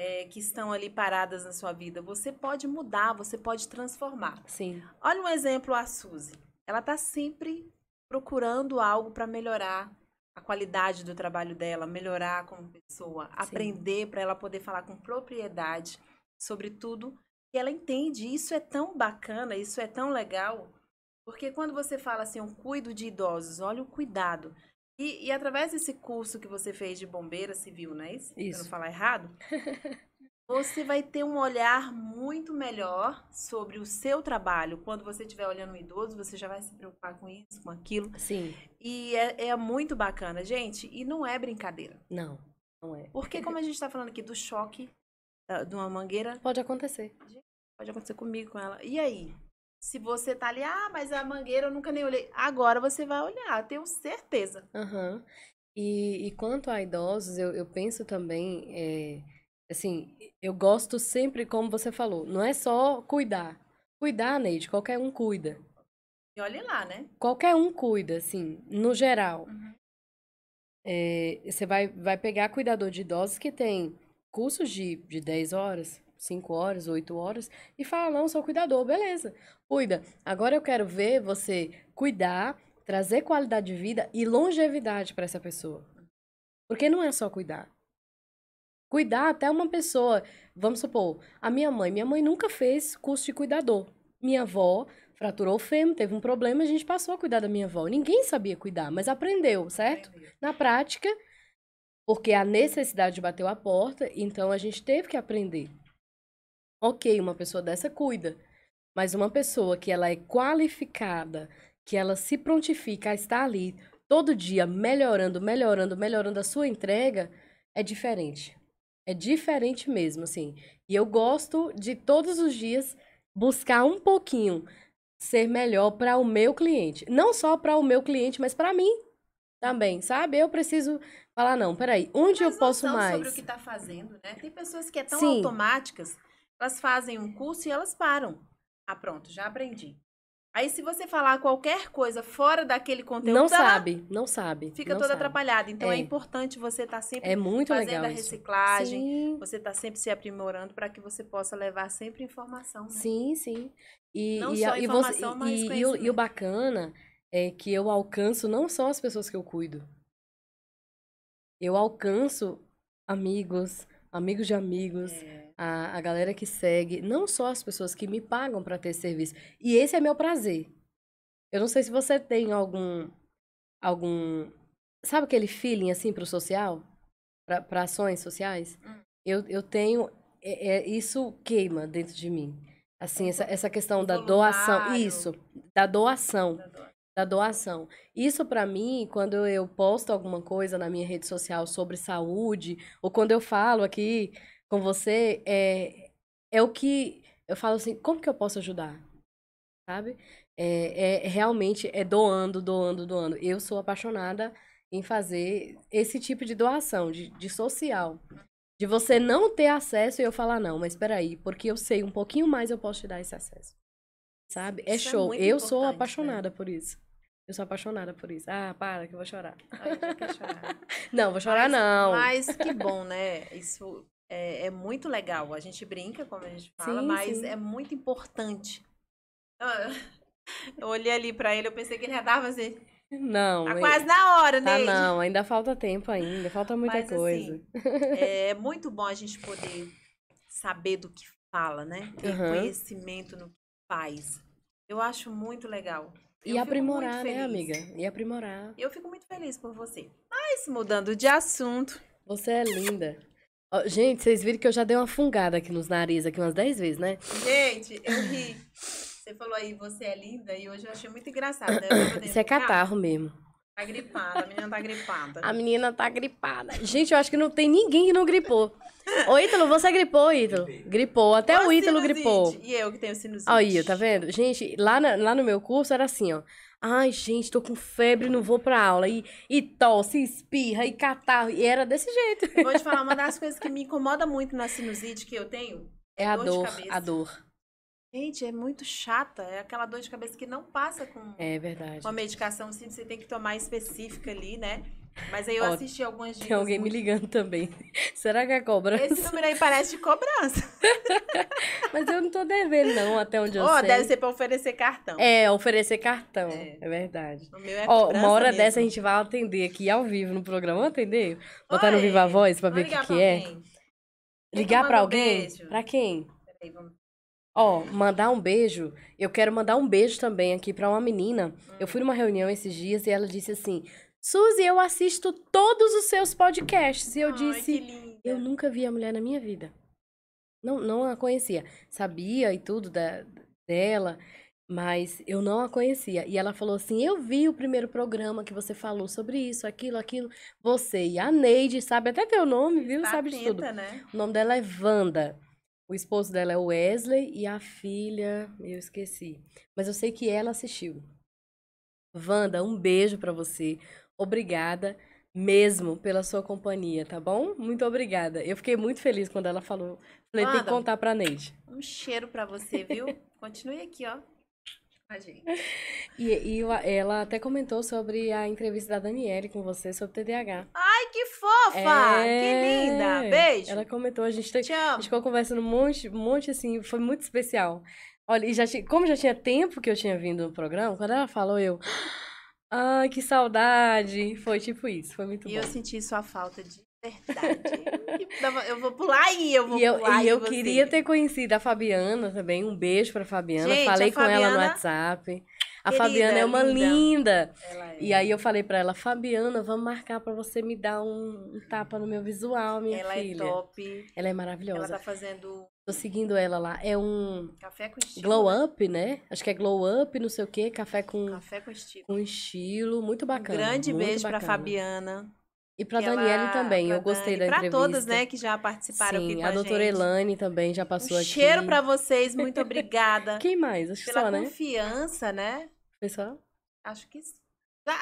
é, que estão ali paradas na sua vida. Você pode mudar, você pode transformar. Sim. Olha um exemplo a Suzy. Ela está sempre procurando algo para melhorar a qualidade do trabalho dela, melhorar como pessoa, Sim. aprender para ela poder falar com propriedade sobre tudo que ela entende. Isso é tão bacana, isso é tão legal, porque quando você fala assim, eu cuido de idosos, olha o cuidado. E, e através desse curso que você fez de bombeira civil, não é isso? Isso. Pra não falar errado. você vai ter um olhar muito melhor sobre o seu trabalho. Quando você estiver olhando um idoso, você já vai se preocupar com isso, com aquilo. Sim. E é, é muito bacana, gente. E não é brincadeira. Não, não é. Porque é como a gente está falando aqui do choque uh, de uma mangueira... Pode acontecer. Pode acontecer comigo, com ela. E aí? Se você tá ali, ah, mas a mangueira eu nunca nem olhei. Agora você vai olhar, tenho certeza. Uhum. E, e quanto a idosos, eu, eu penso também, é, assim, eu gosto sempre, como você falou, não é só cuidar. Cuidar, Neide, qualquer um cuida. E olhe lá, né? Qualquer um cuida, assim, no geral. Uhum. É, você vai, vai pegar cuidador de idosos que tem cursos de, de 10 horas, cinco horas, oito horas, e fala: não, sou cuidador, beleza, cuida. Agora eu quero ver você cuidar, trazer qualidade de vida e longevidade para essa pessoa. Porque não é só cuidar. Cuidar até uma pessoa, vamos supor, a minha mãe. Minha mãe nunca fez curso de cuidador. Minha avó fraturou o fêmur, teve um problema, a gente passou a cuidar da minha avó. Ninguém sabia cuidar, mas aprendeu, certo? Na prática, porque a necessidade bateu a porta, então a gente teve que aprender. Ok, uma pessoa dessa cuida. Mas uma pessoa que ela é qualificada, que ela se prontifica a estar ali todo dia melhorando, melhorando, melhorando a sua entrega, é diferente. É diferente mesmo, assim. E eu gosto de todos os dias buscar um pouquinho ser melhor para o meu cliente. Não só para o meu cliente, mas para mim também, sabe? Eu preciso falar, não, peraí, onde eu posso mais? sobre o que está fazendo, né? Tem pessoas que é tão Sim. automáticas elas fazem um curso e elas param. Ah, pronto, já aprendi. Aí se você falar qualquer coisa fora daquele conteúdo, não sabe, não sabe. Fica não toda sabe. atrapalhada. Então é. é. importante você estar tá sempre é muito fazendo legal a reciclagem, você tá sempre se aprimorando para que você possa levar sempre informação. Né? Sim, sim. E, não e, só informação, mas e, e, o, e o bacana é que eu alcanço não só as pessoas que eu cuido. Eu alcanço amigos, amigos de amigos, é a, a galera que segue, não só as pessoas que me pagam para ter serviço. E esse é meu prazer. Eu não sei se você tem algum. algum sabe aquele feeling assim para o social? Para ações sociais? Hum. Eu, eu tenho. É, é, isso queima dentro de mim. Assim, essa, essa questão da doação. Isso, Da doação da doação. Isso para mim, quando eu posto alguma coisa na minha rede social sobre saúde, ou quando eu falo aqui com você é, é o que eu falo assim, como que eu posso ajudar? Sabe? É, é, é, realmente é doando, doando, doando. Eu sou apaixonada em fazer esse tipo de doação, de, de social. De você não ter acesso e eu falar, não, mas aí porque eu sei um pouquinho mais, eu posso te dar esse acesso. Sabe? É isso é show. É eu sou né? apaixonada né? por isso. Eu sou apaixonada por isso. Ah, para, que eu vou chorar. Ai, eu chorar. não, vou chorar mas, não. Mas que bom, né? Isso é, é, muito legal. A gente brinca, como a gente fala, sim, mas sim. é muito importante. Eu olhei ali para ele, eu pensei que ele já tava assim. Não. Tá quase na hora, tá né? Tá não, ainda falta tempo ainda, falta muita mas, assim, coisa. Assim, é muito bom a gente poder saber do que fala, né? Ter uhum. conhecimento no que faz. Eu acho muito legal. Eu e aprimorar, né, amiga? E aprimorar. Eu fico muito feliz por você. Mas mudando de assunto. Você é linda gente, vocês viram que eu já dei uma fungada aqui nos narizes aqui umas 10 vezes, né? Gente, eu ri. Você falou aí, você é linda, e hoje eu achei muito engraçado. Né? Isso é catarro mesmo. Tá gripada, a menina tá gripada. A menina tá gripada. Gente, eu acho que não tem ninguém que não gripou. Ô, Ítalo, você gripou, Ítalo? Gripou. Até Qual o Ítalo gripou. E eu que tenho sinusite. Aí, tá vendo? Gente, lá, na, lá no meu curso era assim, ó. Ai, gente, tô com febre, não vou pra aula. E, e tosse, espirra, e catarro. E era desse jeito. Eu vou te falar, uma das coisas que me incomoda muito na sinusite que eu tenho é a dor, dor a dor. Gente, é muito chata. É aquela dor de cabeça que não passa com é verdade. uma medicação assim, você tem que tomar específica ali, né? Mas aí eu Ó, assisti algumas dicas. Tem alguém muito... me ligando também. Será que é cobrança? Esse número aí parece de cobrança. Mas eu não tô devendo, não, até onde eu oh, sei. deve ser pra oferecer cartão. É, oferecer cartão. É, é verdade. O meu é Ó, uma hora mesmo. dessa a gente vai atender aqui ao vivo no programa. Vamos atender? Botar Oi, no Viva Voz pra ver o que, que é. Ligar pra alguém? Um beijo. pra quem? Peraí, vamos... Ó, oh, mandar um beijo. Eu quero mandar um beijo também aqui para uma menina. Hum. Eu fui numa reunião esses dias e ela disse assim: Suzy, eu assisto todos os seus podcasts. E eu Ai, disse, eu nunca vi a mulher na minha vida. Não, não a conhecia. Sabia e tudo da, dela, mas eu não a conhecia. E ela falou assim: Eu vi o primeiro programa que você falou sobre isso, aquilo, aquilo. Você e a Neide, sabe até teu nome, viu? sabe de tudo. Né? O nome dela é Wanda. O esposo dela é Wesley e a filha, eu esqueci. Mas eu sei que ela assistiu. Wanda, um beijo para você obrigada mesmo pela sua companhia, tá bom? Muito obrigada. Eu fiquei muito feliz quando ela falou. Falei, tem que contar pra Neide. Um cheiro para você, viu? Continue aqui, ó. A gente. E, e, ela até comentou sobre a entrevista da Daniele com você sobre o TDAH. Ai, que fofa! É... Que linda! Beijo! Ela comentou, a gente, tá, te... a gente ficou conversando um monte, um monte assim, foi muito especial. Olha, e já, como já tinha tempo que eu tinha vindo no programa, quando ela falou, eu. Ai, que saudade. Foi tipo isso, foi muito e bom. E eu senti sua falta de verdade. eu vou pular aí, eu vou e eu, pular E eu você. queria ter conhecido a Fabiana também. Um beijo pra Fabiana. Gente, Falei com ela no WhatsApp. A Querida, Fabiana é uma linda. linda. É. E aí eu falei para ela, Fabiana, vamos marcar para você me dar um, um, tapa no meu visual, minha ela é filha. Ela é top. Ela é maravilhosa. Ela tá fazendo Tô seguindo ela lá. É um. Café com estilo. Glow né? up, né? Acho que é glow up, não sei o quê. Café com. Café com estilo. Com estilo. Muito bacana. Um grande muito beijo bacana. pra Fabiana. E pra Daniele também, eu gostei Dani, da pra entrevista. Pra todas, né, que já participaram Sim, aqui com a, a doutora gente. Elane também já passou um aqui. Cheiro pra vocês, muito obrigada. Quem mais? Acho que só, né? confiança, né? Pessoal? Acho que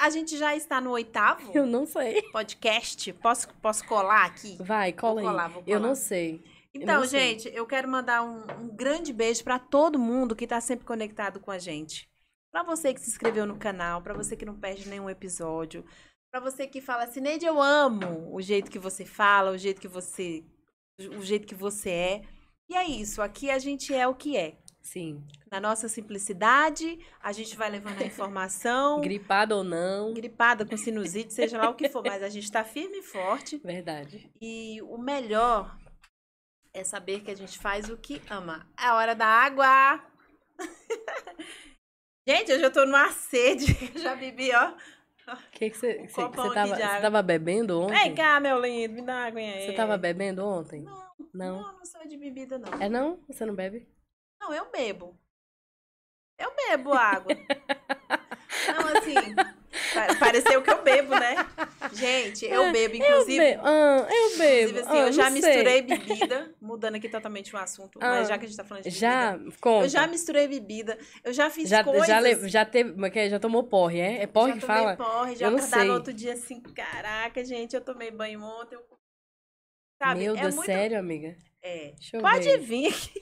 a gente já está no oitavo? Eu não sei. Podcast? Posso, posso colar aqui? Vai, cola vou colar, aí. Vou colar. Eu não sei. É então, gente, eu quero mandar um, um grande beijo para todo mundo que está sempre conectado com a gente. Para você que se inscreveu no canal, para você que não perde nenhum episódio, para você que fala assim, Neide, eu amo o jeito que você fala, o jeito que você o jeito que você é. E é isso, aqui a gente é o que é. Sim. Na nossa simplicidade, a gente vai levando a informação. Gripada ou não. Gripada com sinusite, seja lá o que for, mas a gente está firme e forte. Verdade. E o melhor é saber que a gente faz o que ama. É hora da água! gente, hoje eu tô numa sede, já bebi, ó. O que você que você tava, tava, bebendo ontem? Vem cá, meu lindo, me dá água aí. Você tava bebendo ontem? Não, não, não, não sou de bebida, não. É não? Você não bebe? Não, eu bebo. Eu bebo água. não, assim, Pareceu que eu bebo, né? Gente, eu é, bebo, inclusive. Eu bebo. Ah, eu, bebo. Assim, ah, eu já misturei sei. bebida, mudando aqui totalmente o assunto, ah, mas já que a gente tá falando de já, bebida. Já, conta. Eu já misturei bebida, eu já fiz já, coisas... Já, le, já teve, já tomou porre, é? É porre já que fala? Já tomei porre, já acordava no outro dia assim, caraca, gente, eu tomei banho ontem, eu... Sabe? Meu é Deus, muito... sério, amiga? É. Pode ver. vir aqui.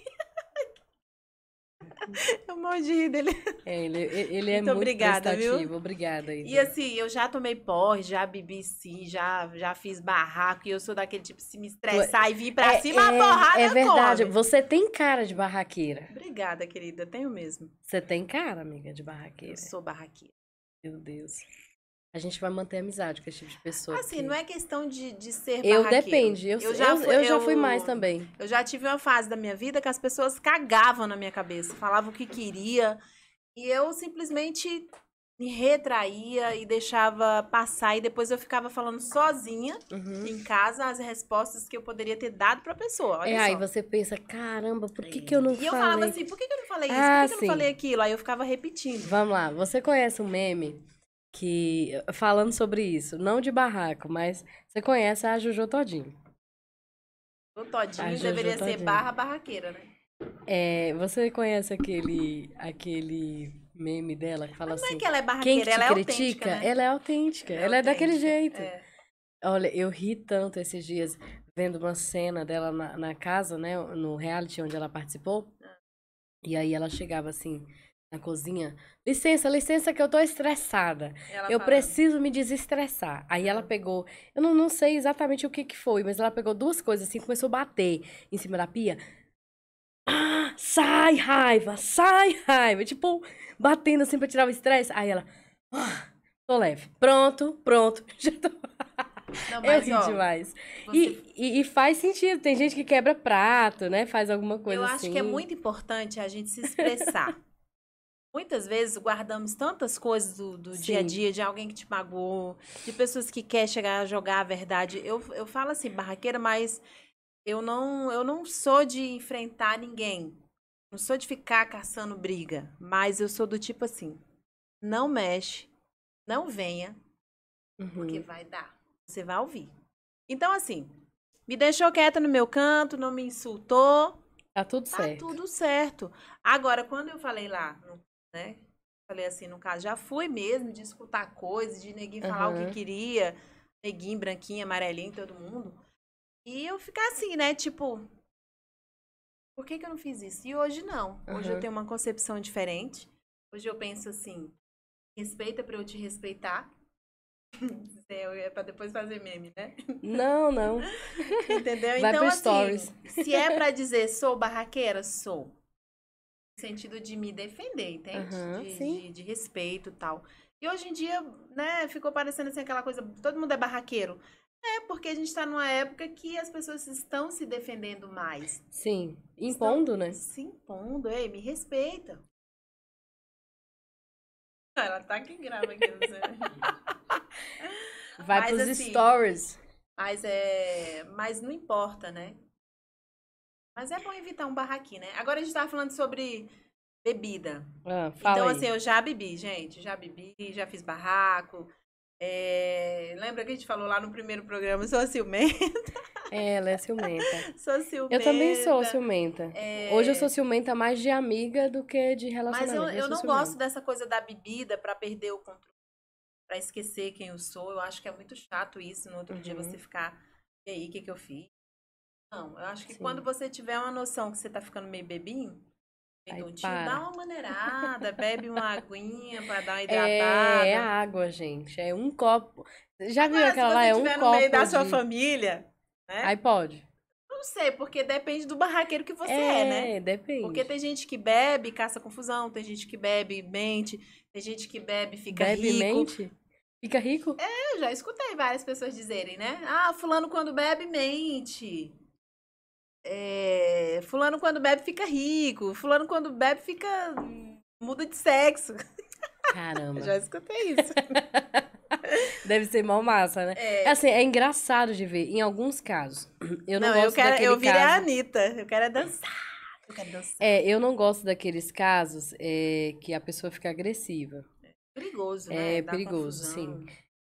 eu morro de rir dele. É, ele, ele é muito, muito obrigada, Viu? Obrigada, Isa. E assim, eu já tomei porre, já bebi sim, já, já fiz barraco. E eu sou daquele tipo, se me estressar e vir pra é, cima, é, a porrada É verdade. Come. Você tem cara de barraqueira. Obrigada, querida. Tenho mesmo. Você tem cara, amiga, de barraqueira. Eu sou barraqueira. Meu Deus a gente vai manter amizade com esse tipo de pessoa. Assim, que... não é questão de, de ser Eu depende, eu, eu, já, fui, eu, eu, já fui mais também. Eu já tive uma fase da minha vida que as pessoas cagavam na minha cabeça, falavam o que queria, e eu simplesmente me retraía e deixava passar, e depois eu ficava falando sozinha uhum. em casa as respostas que eu poderia ter dado pra pessoa. Olha é, só. aí você pensa, caramba, por que, que eu não e falei? E eu falava assim, por que, que eu não falei isso? por ah, que, que eu não falei aquilo? Aí eu ficava repetindo. Vamos lá, você conhece um meme que falando sobre isso, não de barraco, mas você conhece a Jojo Todinho. O Todinho a deveria ser Todinho. barra barraqueira, né? É, você conhece aquele aquele meme dela que fala mas assim? Não é assim, que ela é barraqueira, Quem ela é né? ela é autêntica, ela é, ela é daquele jeito. É. Olha, eu ri tanto esses dias vendo uma cena dela na, na casa, né, no reality onde ela participou. Ah. E aí ela chegava assim, na cozinha. Licença, licença, que eu tô estressada. eu preciso me desestressar. Aí ela hum. pegou, eu não, não sei exatamente o que, que foi, mas ela pegou duas coisas assim, começou a bater em cima da pia. Ah, sai raiva, sai raiva. Tipo, batendo assim pra tirar o estresse. Aí ela, ah, tô leve. Pronto, pronto. Já tô. Não, é mas, eu assim ó, demais. Você... E, e, e, faz sentido. Tem gente que quebra prato, né? Faz alguma coisa assim. Eu acho assim. que é assim. muito importante a gente se expressar. Muitas vezes guardamos tantas coisas do, do dia a dia, de alguém que te magoou, de pessoas que quer chegar a jogar a verdade. Eu, eu falo assim, barraqueira, mas eu não, eu não sou de enfrentar ninguém. Não sou de ficar caçando briga. Mas eu sou do tipo assim: não mexe, não venha, uhum. porque vai dar. Você vai ouvir. Então, assim, me deixou quieta no meu canto, não me insultou. Tá tudo tá certo. Tá tudo certo. Agora, quando eu falei lá no né? Falei assim, no caso, já fui mesmo de escutar coisas, de neguinho uhum. falar o que queria, neguinho, branquinho, amarelinho, todo mundo. E eu ficar assim, né? Tipo, por que, que eu não fiz isso? E hoje não. Hoje uhum. eu tenho uma concepção diferente. Hoje eu penso assim, respeita para eu te respeitar. É pra depois fazer meme, né? Não, não. Entendeu? Vai então, assim, stories. se é para dizer sou barraqueira, sou sentido de me defender, entende? Uhum, de, de, de, respeito tal. E hoje em dia, né, ficou parecendo assim aquela coisa, todo mundo é barraqueiro. É, porque a gente está numa época que as pessoas estão se defendendo mais. Sim. Impondo, estão né? Se impondo, ei, me respeita. Ela tá que grava aqui, sei. Vai mas, pros assim, stories. Mas é. Mas não importa, né? Mas é bom evitar um barraquinho, né? Agora a gente tava falando sobre bebida. Ah, então, assim, aí. assim, eu já bebi, gente. Já bebi, já fiz barraco. É... Lembra que a gente falou lá no primeiro programa, sou ciumenta. Ela é ciumenta. sou ciumenta. Eu também sou ciumenta. É... Hoje eu sou ciumenta mais de amiga do que de relacionamento. Mas eu, eu, eu não ciumenta. gosto dessa coisa da bebida para perder o controle, para esquecer quem eu sou. Eu acho que é muito chato isso, no outro uhum. dia você ficar, e aí, o que, que eu fiz? Não, eu acho que Sim. quando você tiver uma noção que você tá ficando meio bebinho, redondinho, dá uma maneirada, bebe uma aguinha para dar uma hidratada. É, é água, gente. É um copo. Já viu Mas, aquela lá? É um copo. no meio da de... sua família, né? Aí pode. Não sei, porque depende do barraqueiro que você é, é, né? É, depende. Porque tem gente que bebe, caça confusão, tem gente que bebe, mente, tem gente que bebe, fica bebe, rico. Bebe, mente? Fica rico? É, eu já escutei várias pessoas dizerem, né? Ah, fulano quando bebe, mente. É, fulano quando bebe fica rico. Fulano quando bebe fica. muda de sexo. Caramba. Já escutei isso. Deve ser mal massa, né? É. Assim, é engraçado de ver. Em alguns casos, eu não, não gosto eu quero, daquele eu virei a Anitta. Eu quero é dançar. Eu quero dançar. É, eu não gosto daqueles casos é, que a pessoa fica agressiva. É perigoso, é né? É Dá perigoso, sim.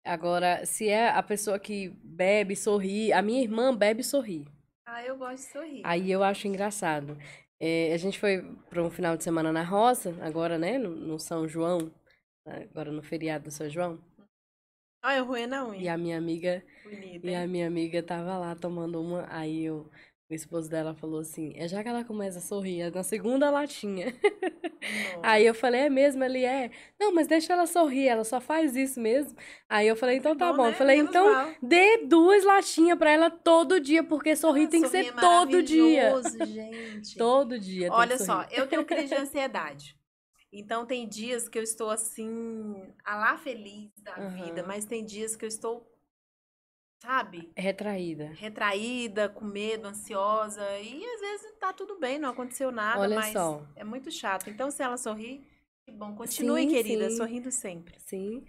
Agora, se é a pessoa que bebe, sorri... A minha irmã bebe e sorri. Ah, eu gosto de sorrir. Aí eu acho engraçado. É, a gente foi para um final de semana na roça, agora, né? No, no São João. Né, agora no feriado do São João. Ah, eu ruim na unha. E a minha amiga. Bonita. E a minha amiga tava lá tomando uma. Aí eu. O esposo dela falou assim: é já que ela começa a sorrir, é na segunda latinha. Aí eu falei: é mesmo? Ele é. Não, mas deixa ela sorrir, ela só faz isso mesmo. Aí eu falei: então tá bom. bom. Né? Eu falei: então mal. dê duas latinhas pra ela todo dia, porque sorrir ah, tem que ser é todo dia. gente. Todo dia. Olha só, eu tenho crise de ansiedade. Então tem dias que eu estou assim, a lá feliz da uhum. vida, mas tem dias que eu estou sabe? Retraída. Retraída, com medo, ansiosa. E às vezes tá tudo bem, não aconteceu nada, Olha mas só. é muito chato. Então, se ela sorrir, que bom. Continue, sim, querida, sim. sorrindo sempre. Sim.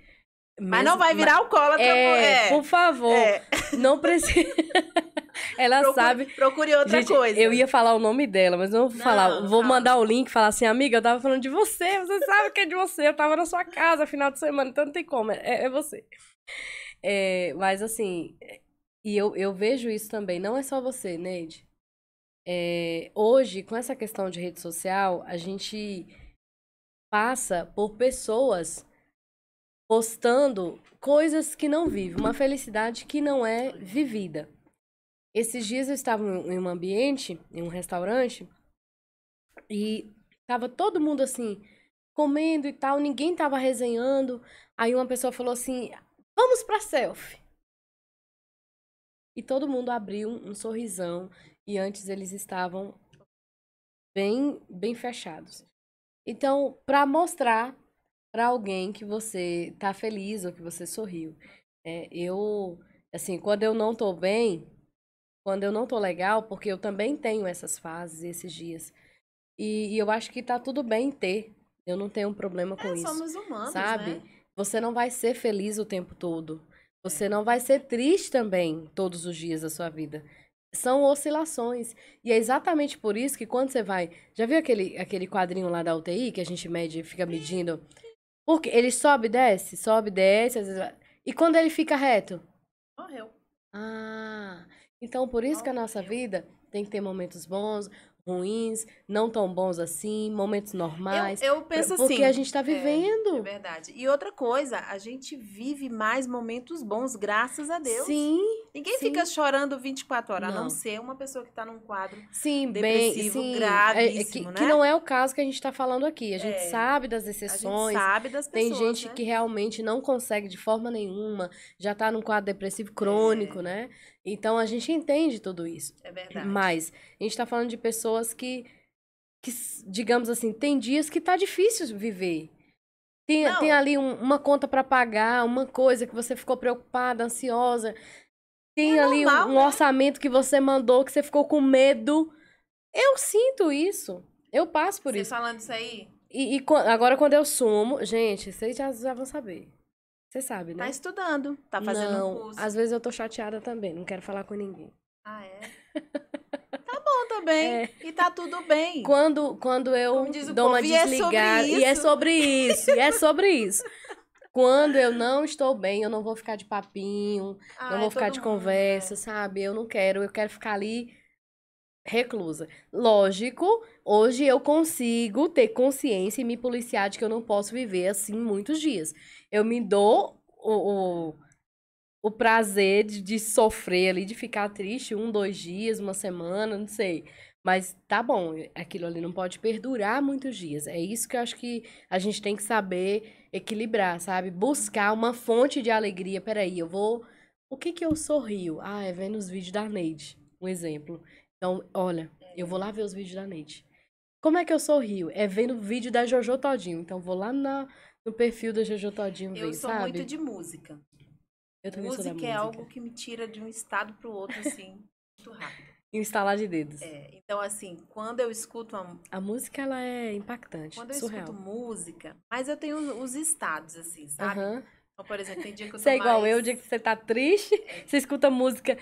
Mas, mas não vai virar mas... alcoólatra. É, é, por favor. É. Não precisa. Ela procure, sabe. Procure outra Gente, coisa. Eu ia falar o nome dela, mas não vou não, falar. Vou não. mandar o link e falar assim, amiga, eu tava falando de você, você sabe que é de você. Eu tava na sua casa final de semana, então não tem como. É, é você. É, mas assim, é, e eu, eu vejo isso também, não é só você, Neide. É, hoje, com essa questão de rede social, a gente passa por pessoas postando coisas que não vivem uma felicidade que não é vivida. Esses dias eu estava em um ambiente, em um restaurante, e tava todo mundo assim, comendo e tal, ninguém tava resenhando. Aí uma pessoa falou assim: Vamos pra selfie. E todo mundo abriu um sorrisão e antes eles estavam bem bem fechados. Então, para mostrar para alguém que você tá feliz ou que você sorriu, é, eu assim, quando eu não tô bem, quando eu não tô legal, porque eu também tenho essas fases, esses dias. E, e eu acho que tá tudo bem ter. Eu não tenho um problema é, com é, isso. Somos humanos, sabe? Né? Você não vai ser feliz o tempo todo. Você é. não vai ser triste também todos os dias da sua vida. São oscilações. E é exatamente por isso que quando você vai. Já viu aquele, aquele quadrinho lá da UTI que a gente mede, fica medindo? Porque ele sobe e desce, sobe e desce. Vezes... E quando ele fica reto? Morreu. Ah. Então por isso Morreu. que a nossa vida tem que ter momentos bons, ruins, não tão bons assim, momentos normais. Eu, eu penso porque assim. Porque a gente está é, vivendo. É, é, verdade. E outra coisa, a gente vive mais momentos bons, graças a Deus. Sim. Ninguém sim. fica chorando 24 horas, não. a não ser uma pessoa que está num quadro sim, depressivo, bem, sim. É, é gravíssimo, é, que, né? que, não é o caso que a gente está falando aqui. A gente é, sabe das exceções. A gente sabe das pessoas, Tem gente né? que realmente não consegue de forma nenhuma, já está num quadro depressivo crônico, né? Então a gente entende tudo isso. É verdade. Mas a gente está falando de pessoas que, que, digamos assim, tem dias que tá difícil viver. Tem, tem ali um, uma conta para pagar, uma coisa que você ficou preocupada, ansiosa. Tem é ali normal, um, um né? orçamento que você mandou que você ficou com medo. Eu sinto isso. Eu passo por você isso. Você falando isso aí? E, e, agora quando eu sumo, gente, vocês já, já vão saber. Você sabe, tá né? Tá estudando, tá fazendo não, um curso. Às vezes eu tô chateada também, não quero falar com ninguém. Ah, é? tá bom também. É. E tá tudo bem. Quando, quando eu dou povo, uma é desligada. E é sobre isso. E é sobre isso. quando eu não estou bem, eu não vou ficar de papinho, ah, não vou é ficar de conversa, é. sabe? Eu não quero, eu quero ficar ali reclusa. Lógico, hoje eu consigo ter consciência e me policiar de que eu não posso viver assim muitos dias. Eu me dou o, o, o prazer de, de, sofrer ali, de ficar triste um, dois dias, uma semana, não sei. Mas tá bom, aquilo ali não pode perdurar muitos dias. É isso que eu acho que a gente tem que saber equilibrar, sabe? Buscar uma fonte de alegria. Peraí, eu vou. O que que eu sorrio? Ah, é vendo os vídeos da Neide, um exemplo. Então, olha, eu vou lá ver os vídeos da Neide. Como é que eu sorrio? É vendo o vídeo da Jojo Todinho. Então, vou lá na, no perfil da Jojo Todinho ver, Eu sou muito de música. Eu também música, sou da música é algo que me tira de um estado para o outro, assim, muito rápido. Instalar de dedos. É, então, assim, quando eu escuto uma... A música, ela é impactante, Quando eu surreal. escuto música, mas eu tenho os estados, assim, sabe? Uhum. Então, por exemplo, tem dia que eu tô Você é igual mais... eu, o dia que você tá triste, é. você escuta música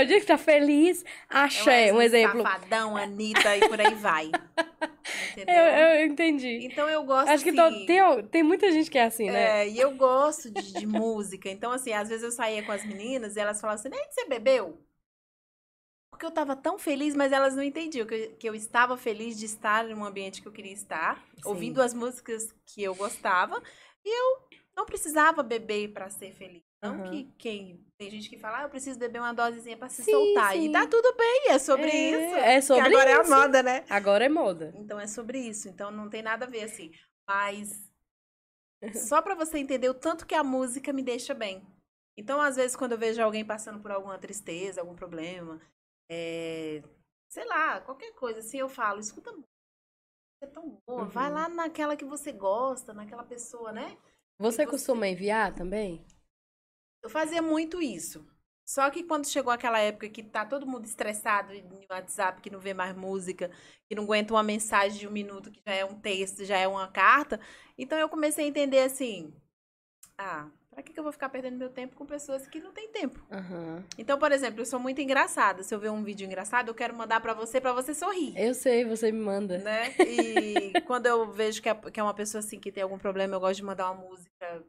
o dia é que tá feliz, axé, é um, um exemplo. Safadão, Anitta e por aí vai. Entendeu? Eu, eu entendi. Então eu gosto Acho que assim, tô, tem, tem muita gente que é assim, né? É, e eu gosto de, de música. Então, assim, às vezes eu saía com as meninas e elas falavam assim: nem você bebeu? Porque eu tava tão feliz, mas elas não entendiam que eu, que eu estava feliz de estar num ambiente que eu queria estar, Sim. ouvindo as músicas que eu gostava, e eu não precisava beber para ser feliz. Não uhum. que quem. Tem gente que fala, ah, eu preciso beber uma dosezinha pra se sim, soltar. Sim. E tá tudo bem, é sobre é, isso. É sobre agora isso. Agora é a moda, né? Agora é moda. Então é sobre isso. Então não tem nada a ver, assim. Mas. Só para você entender o tanto que a música me deixa bem. Então, às vezes, quando eu vejo alguém passando por alguma tristeza, algum problema, é... sei lá, qualquer coisa, assim, eu falo, escuta música. É tão boa. Uhum. Vai lá naquela que você gosta, naquela pessoa, né? Você, você costuma enviar também? Eu fazia muito isso. Só que quando chegou aquela época que tá todo mundo estressado no WhatsApp, que não vê mais música, que não aguenta uma mensagem de um minuto, que já é um texto, já é uma carta. Então eu comecei a entender assim: ah, pra que, que eu vou ficar perdendo meu tempo com pessoas que não têm tempo? Uhum. Então, por exemplo, eu sou muito engraçada. Se eu ver um vídeo engraçado, eu quero mandar para você, para você sorrir. Eu sei, você me manda. Né? E quando eu vejo que é, que é uma pessoa assim que tem algum problema, eu gosto de mandar uma música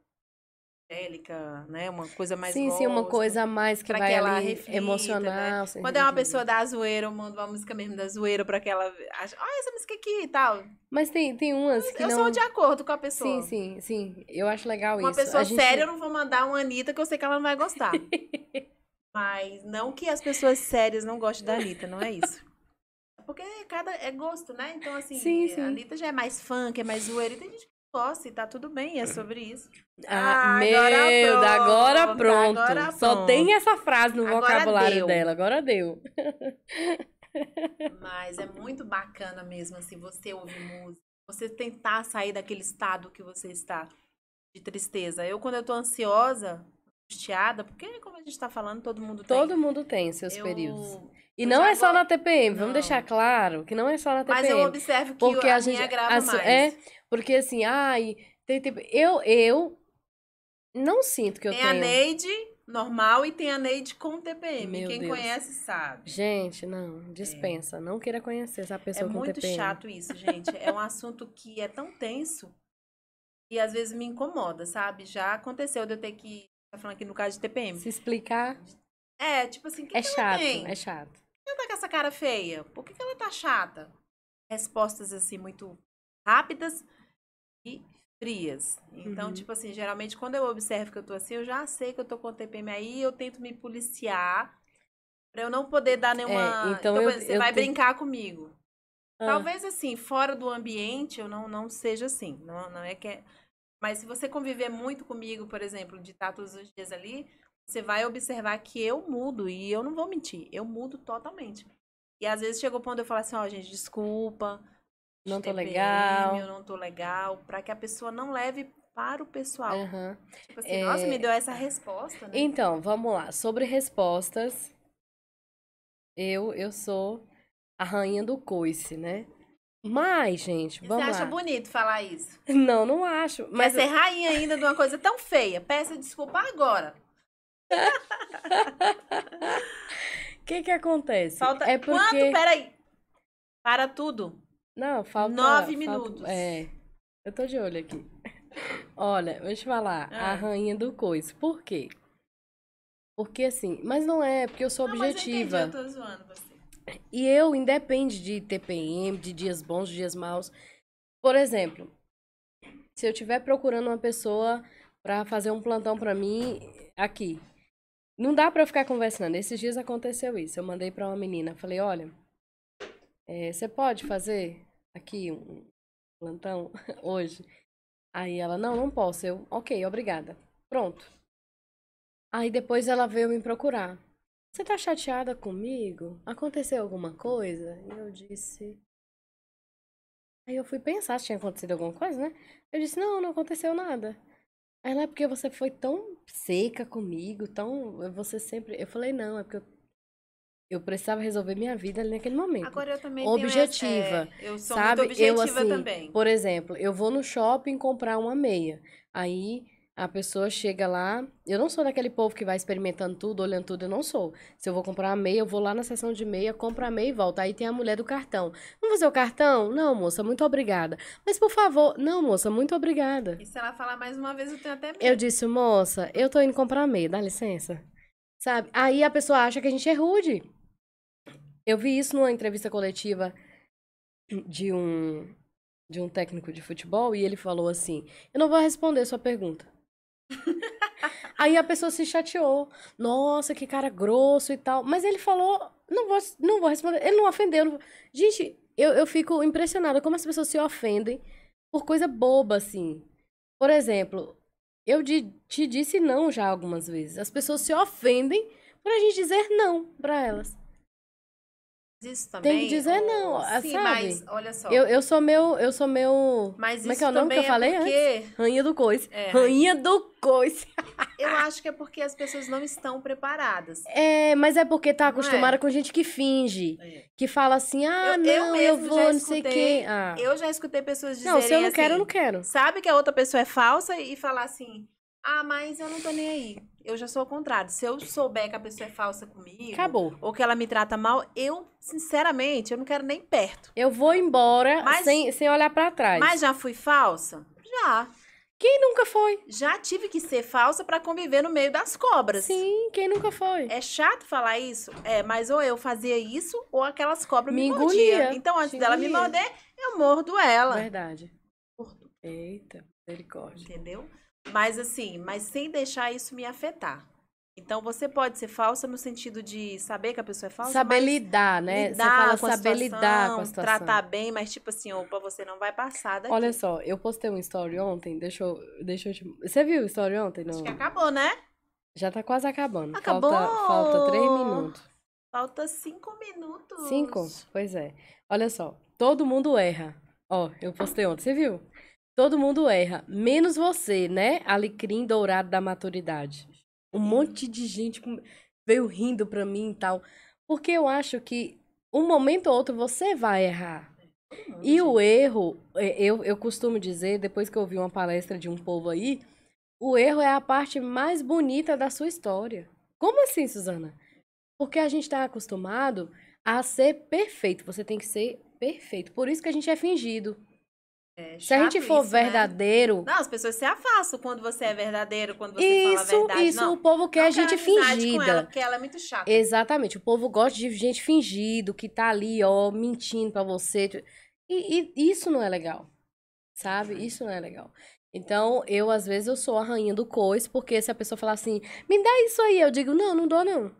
evangélica, né? Uma coisa mais Sim, gosta, sim, uma coisa a mais que vai que ela ali reflita, emocionar. Né? Quando é uma pessoa da zoeira, eu mando uma música mesmo da zoeira pra que ela ache, ah, essa música aqui e tal. Mas tem, tem umas que Eu não... sou de acordo com a pessoa. Sim, sim, sim. Eu acho legal uma isso. Uma pessoa séria, eu não vou mandar uma Anitta que eu sei que ela não vai gostar. Mas não que as pessoas sérias não gostem da Anitta, não é isso. Porque cada é gosto, né? Então, assim, sim, sim. a Anitta já é mais funk, é mais zoeira, e tem gente posso e tá tudo bem, é sobre isso. Ah, ah meu, agora, agora pronto. Agora Só tem essa frase no agora vocabulário deu. dela, agora deu. Mas é muito bacana mesmo, assim, você ouvir música, você tentar sair daquele estado que você está de tristeza. Eu, quando eu tô ansiosa, angustiada, porque como a gente tá falando, todo mundo todo tem. Todo mundo tem seus eu... períodos. E não é só na TPM, não. vamos deixar claro que não é só na TPM. Mas eu observo que porque a, a gente agrava a, assim, mais. É, porque assim, ai, tem, tem, eu, eu não sinto que eu tem tenho. Tem a Neide normal e tem a Neide com TPM. Meu Quem Deus. conhece sabe. Gente, não, é. dispensa. É. Não queira conhecer essa é pessoa é com TPM. É muito chato isso, gente. é um assunto que é tão tenso e às vezes me incomoda, sabe? Já aconteceu de eu ter que. Tá falando aqui no caso de TPM. Se explicar. É, tipo assim, que é que chato, é chato ela tá com essa cara feia? Por que, que ela tá chata? Respostas assim muito rápidas e frias. Então, uhum. tipo assim, geralmente quando eu observo que eu tô assim, eu já sei que eu tô com TPM aí eu tento me policiar para eu não poder dar é, nenhuma. É, então, então eu, você eu vai te... brincar comigo. Ah. Talvez assim, fora do ambiente, eu não, não seja assim. Não, não é que é... Mas se você conviver muito comigo, por exemplo, de estar todos os dias ali, você vai observar que eu mudo e eu não vou mentir, eu mudo totalmente. E às vezes chegou o ponto de eu falar assim, ó, oh, gente, desculpa, não tô TPM, legal, eu não tô legal, para que a pessoa não leve para o pessoal. Uhum. Tipo assim, é... nossa, me deu essa resposta, né? Então, vamos lá, sobre respostas, eu eu sou a rainha do coice, né? Mas, gente, vamos Você acha lá. bonito falar isso? Não, não acho. Mas Quer ser rainha ainda de uma coisa tão feia. Peça desculpa agora. O que que acontece? Falta é porque... quanto? Peraí. Para tudo. Não, falta... Nove minutos. É. Eu tô de olho aqui. Olha, deixa eu te falar. Ah. A rainha do coice. Por quê? Porque assim... Mas não é, porque eu sou não, objetiva. Mas eu, entendi, eu tô zoando você. E eu, independe de TPM, de dias bons, de dias maus. Por exemplo, se eu estiver procurando uma pessoa para fazer um plantão para mim aqui, não dá para eu ficar conversando. Esses dias aconteceu isso. Eu mandei para uma menina, falei, olha, é, você pode fazer aqui um plantão hoje? Aí ela, não, não posso. Eu, ok, obrigada. Pronto. Aí depois ela veio me procurar. Você tá chateada comigo? Aconteceu alguma coisa? E eu disse. Aí eu fui pensar se tinha acontecido alguma coisa, né? Eu disse, não, não aconteceu nada não é porque você foi tão seca comigo, tão. Eh, você sempre. Eu falei, não, é porque eu, eu precisava resolver minha vida ali naquele momento. Agora eu também Objetiva. Tenho essa, é, eu sou sabe? muito objetiva eu, assim, também. Por exemplo, eu vou no shopping comprar uma meia. Aí a pessoa chega lá. Eu não sou daquele povo que vai experimentando tudo, olhando tudo, eu não sou. Se eu vou comprar a meia, eu vou lá na seção de meia, compro a meia e volto. Aí tem a mulher do cartão. Vamos fazer o cartão? Não, moça, muito obrigada. Mas por favor, não, moça, muito obrigada. E se ela falar mais uma vez, eu tenho até medo. Eu disse, moça, eu tô indo comprar a meia, dá licença. Sabe? Aí a pessoa acha que a gente é rude. Eu vi isso numa entrevista coletiva de um de um técnico de futebol e ele falou assim: "Eu não vou responder sua pergunta. Aí a pessoa se chateou. Nossa, que cara grosso e tal. Mas ele falou, não vou, não vou responder. Ele não ofendeu. Não... Gente, eu, eu fico impressionada como as pessoas se ofendem por coisa boba, assim. Por exemplo, eu de, te disse não já algumas vezes. As pessoas se ofendem por a gente dizer não para elas isso também. Tem que dizer não, ah, Sim, sabe? mas olha só. Eu, eu sou meu, eu sou meu... Mas Como é que é o nome que eu é falei é porque... antes? Rainha do coice. É, Rainha do coice. eu acho que é porque as pessoas não estão preparadas. É, mas é porque tá é? acostumada é? com gente que finge. É. Que fala assim, ah, eu, não, eu, eu vou, não sei quem. Ah. Eu já escutei pessoas dizerem Não, se eu não assim, quero, eu assim, não quero. Sabe que a outra pessoa é falsa e falar assim, ah, mas eu não tô nem aí. Eu já sou ao contrário. Se eu souber que a pessoa é falsa comigo, acabou. Ou que ela me trata mal, eu, sinceramente, eu não quero nem perto. Eu vou embora mas, sem, sem olhar para trás. Mas já fui falsa? Já. Quem nunca foi? Já tive que ser falsa para conviver no meio das cobras. Sim, quem nunca foi? É chato falar isso? É, mas ou eu fazia isso ou aquelas cobras me, me engolia. mordiam. Então, antes dela me morder, eu mordo ela. Verdade. Mordo. Eita, misericórdia. Entendeu? Mas assim, mas sem deixar isso me afetar. Então você pode ser falsa no sentido de saber que a pessoa é falsa. Saber lidar, né? Lidar você fala com saber situação, lidar com a situação. Tratar bem, mas tipo assim, opa, você não vai passar daqui. Olha só, eu postei um story ontem, deixa eu, deixa eu te... Você viu o story ontem? Não? Acho que acabou, né? Já tá quase acabando. Acabou! Falta, falta três minutos. Falta cinco minutos. Cinco? Pois é. Olha só, todo mundo erra. Ó, eu postei ontem, você viu? Todo mundo erra, menos você, né? Alecrim dourado da maturidade. Um monte de gente veio rindo pra mim e tal. Porque eu acho que um momento ou outro você vai errar. E o erro, é, eu, eu costumo dizer, depois que eu ouvi uma palestra de um povo aí, o erro é a parte mais bonita da sua história. Como assim, Suzana? Porque a gente está acostumado a ser perfeito. Você tem que ser perfeito. Por isso que a gente é fingido. É, se a gente for isso, né? verdadeiro. Né? Não, as pessoas se afastam quando você é verdadeiro, quando você isso, fala a verdade. Isso, o povo quer não gente fingida. Com ela, porque ela é muito chata. Exatamente. O povo gosta de gente fingido, que tá ali, ó, mentindo pra você. E, e isso não é legal. Sabe? Uhum. Isso não é legal. Então, eu, às vezes, eu sou a rainha do cois, porque se a pessoa falar assim, me dá isso aí, eu digo, não, não dou, não.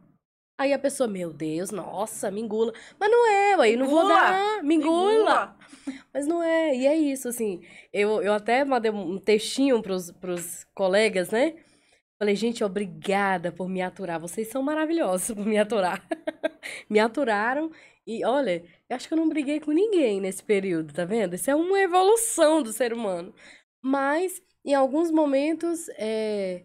Aí a pessoa, meu Deus, nossa, me engula. Mas não é, aí não engula, vou dar, me engula. engula. Mas não é, e é isso, assim. Eu, eu até mandei um textinho pros, pros colegas, né? Falei, gente, obrigada por me aturar. Vocês são maravilhosos por me aturar. me aturaram e, olha, eu acho que eu não briguei com ninguém nesse período, tá vendo? Isso é uma evolução do ser humano. Mas, em alguns momentos, é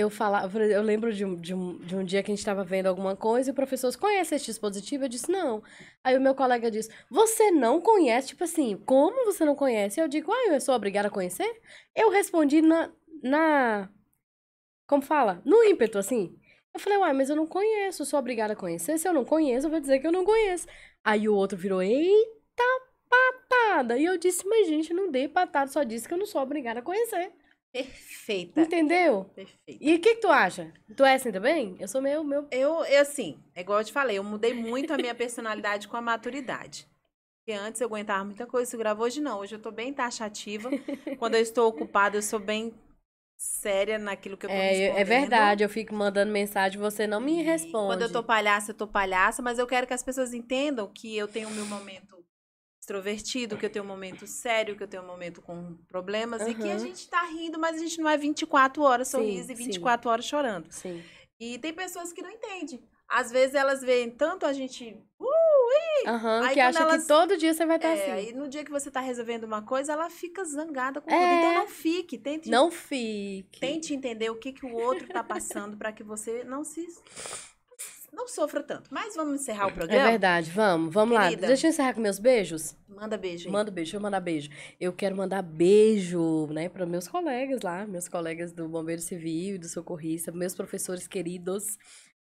eu falava, eu lembro de um, de, um, de um dia que a gente estava vendo alguma coisa e o professor disse, conhece esse dispositivo? Eu disse, não. Aí o meu colega disse, você não conhece? Tipo assim, como você não conhece? Eu digo, ah, eu sou obrigada a conhecer? Eu respondi na, na, como fala? No ímpeto, assim. Eu falei, uai, mas eu não conheço, sou obrigada a conhecer. Se eu não conheço, eu vou dizer que eu não conheço. Aí o outro virou, eita patada. E eu disse, mas gente, não dei patada, só disse que eu não sou obrigada a conhecer. Perfeita. Entendeu? Perfeita. E o que, que, tu acha? Tu é assim também? Eu sou meio. meu. Eu, eu, assim, é igual eu te falei, eu mudei muito a minha personalidade com a maturidade. Porque antes eu aguentava muita coisa, gravou Hoje não, hoje eu tô bem taxativa. Quando eu estou ocupada, eu sou bem séria naquilo que eu tô é, É verdade, eu fico mandando mensagem, você não me responde. Quando eu tô palhaça, eu tô palhaça, mas eu quero que as pessoas entendam que eu tenho o meu momento extrovertido, que eu tenho um momento sério, que eu tenho um momento com problemas uhum. e que a gente está rindo, mas a gente não é 24 horas sorriso sim, e 24 sim. horas chorando. Sim. E tem pessoas que não entendem. Às vezes elas veem tanto a gente. Uh, uhum, aí que acha elas, que todo dia você vai estar tá é, assim. E no dia que você está resolvendo uma coisa, ela fica zangada com é, tudo. Então não fique, tente. Não fique. Tente entender o que, que o outro está passando para que você não se não sofra tanto. Mas vamos encerrar o é programa? É verdade, vamos, vamos Querida, lá. Deixa eu encerrar com meus beijos. Manda beijo. Manda beijo, deixa eu mandar beijo. Eu quero mandar beijo, né, para meus colegas lá, meus colegas do Bombeiro Civil e do Socorrista, meus professores queridos.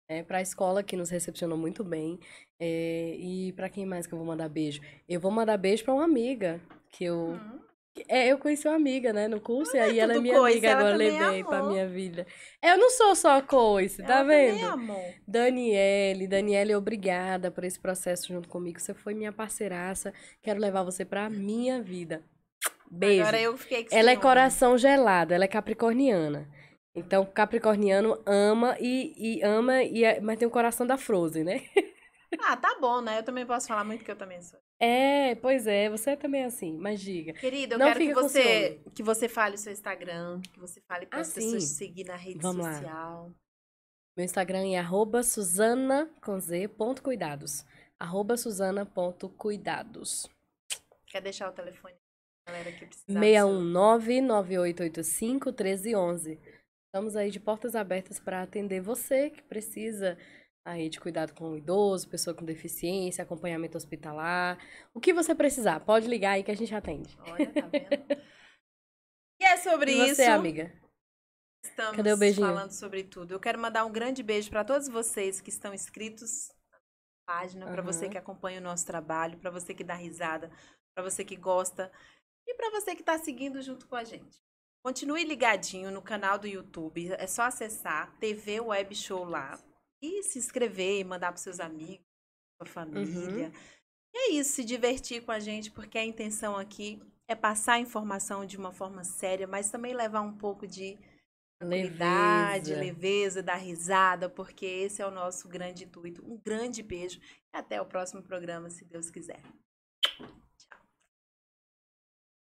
É, né, para a escola que nos recepcionou muito bem. É, e para quem mais que eu vou mandar beijo? Eu vou mandar beijo para uma amiga que eu uhum é, eu conheci uma amiga, né, no curso, e é aí ela é minha coisa, amiga, agora levei amou. pra minha vida. Eu não sou só coice, tá vendo? Amou. Daniele, Daniele, obrigada por esse processo junto comigo. Você foi minha parceiraça. Quero levar você pra minha vida. Beijo. Agora eu fiquei com Ela é coração gelado, ela é capricorniana. Então, capricorniano ama e, e ama, e, é, mas tem o coração da Frozen, né? Ah, tá bom, né? Eu também posso falar muito que eu também sou. É, pois é, você é também assim, mas diga. Querida, eu não quero que você, que você fale o seu Instagram, que você fale para ah, as sim. pessoas te seguir na rede Vamos social. Lá. Meu Instagram é arroba Suzana Arroba Suzana Quer deixar o telefone? Galera que precisa. 619-9885-1311. Estamos aí de portas abertas para atender você que precisa aí de cuidado com o idoso, pessoa com deficiência, acompanhamento hospitalar. O que você precisar, pode ligar aí que a gente atende. Olha, tá vendo? e é sobre e você, isso. amiga? Estamos Cadê o beijinho? falando sobre tudo. Eu quero mandar um grande beijo para todos vocês que estão inscritos na página, uhum. para você que acompanha o nosso trabalho, para você que dá risada, para você que gosta e para você que está seguindo junto com a gente. Continue ligadinho no canal do YouTube, é só acessar TV Web Show lá e se inscrever e mandar para seus amigos, sua uhum. família. Uhum. E é isso, se divertir com a gente, porque a intenção aqui é passar a informação de uma forma séria, mas também levar um pouco de leveza. leveza, dar risada, porque esse é o nosso grande intuito. Um grande beijo e até o próximo programa, se Deus quiser.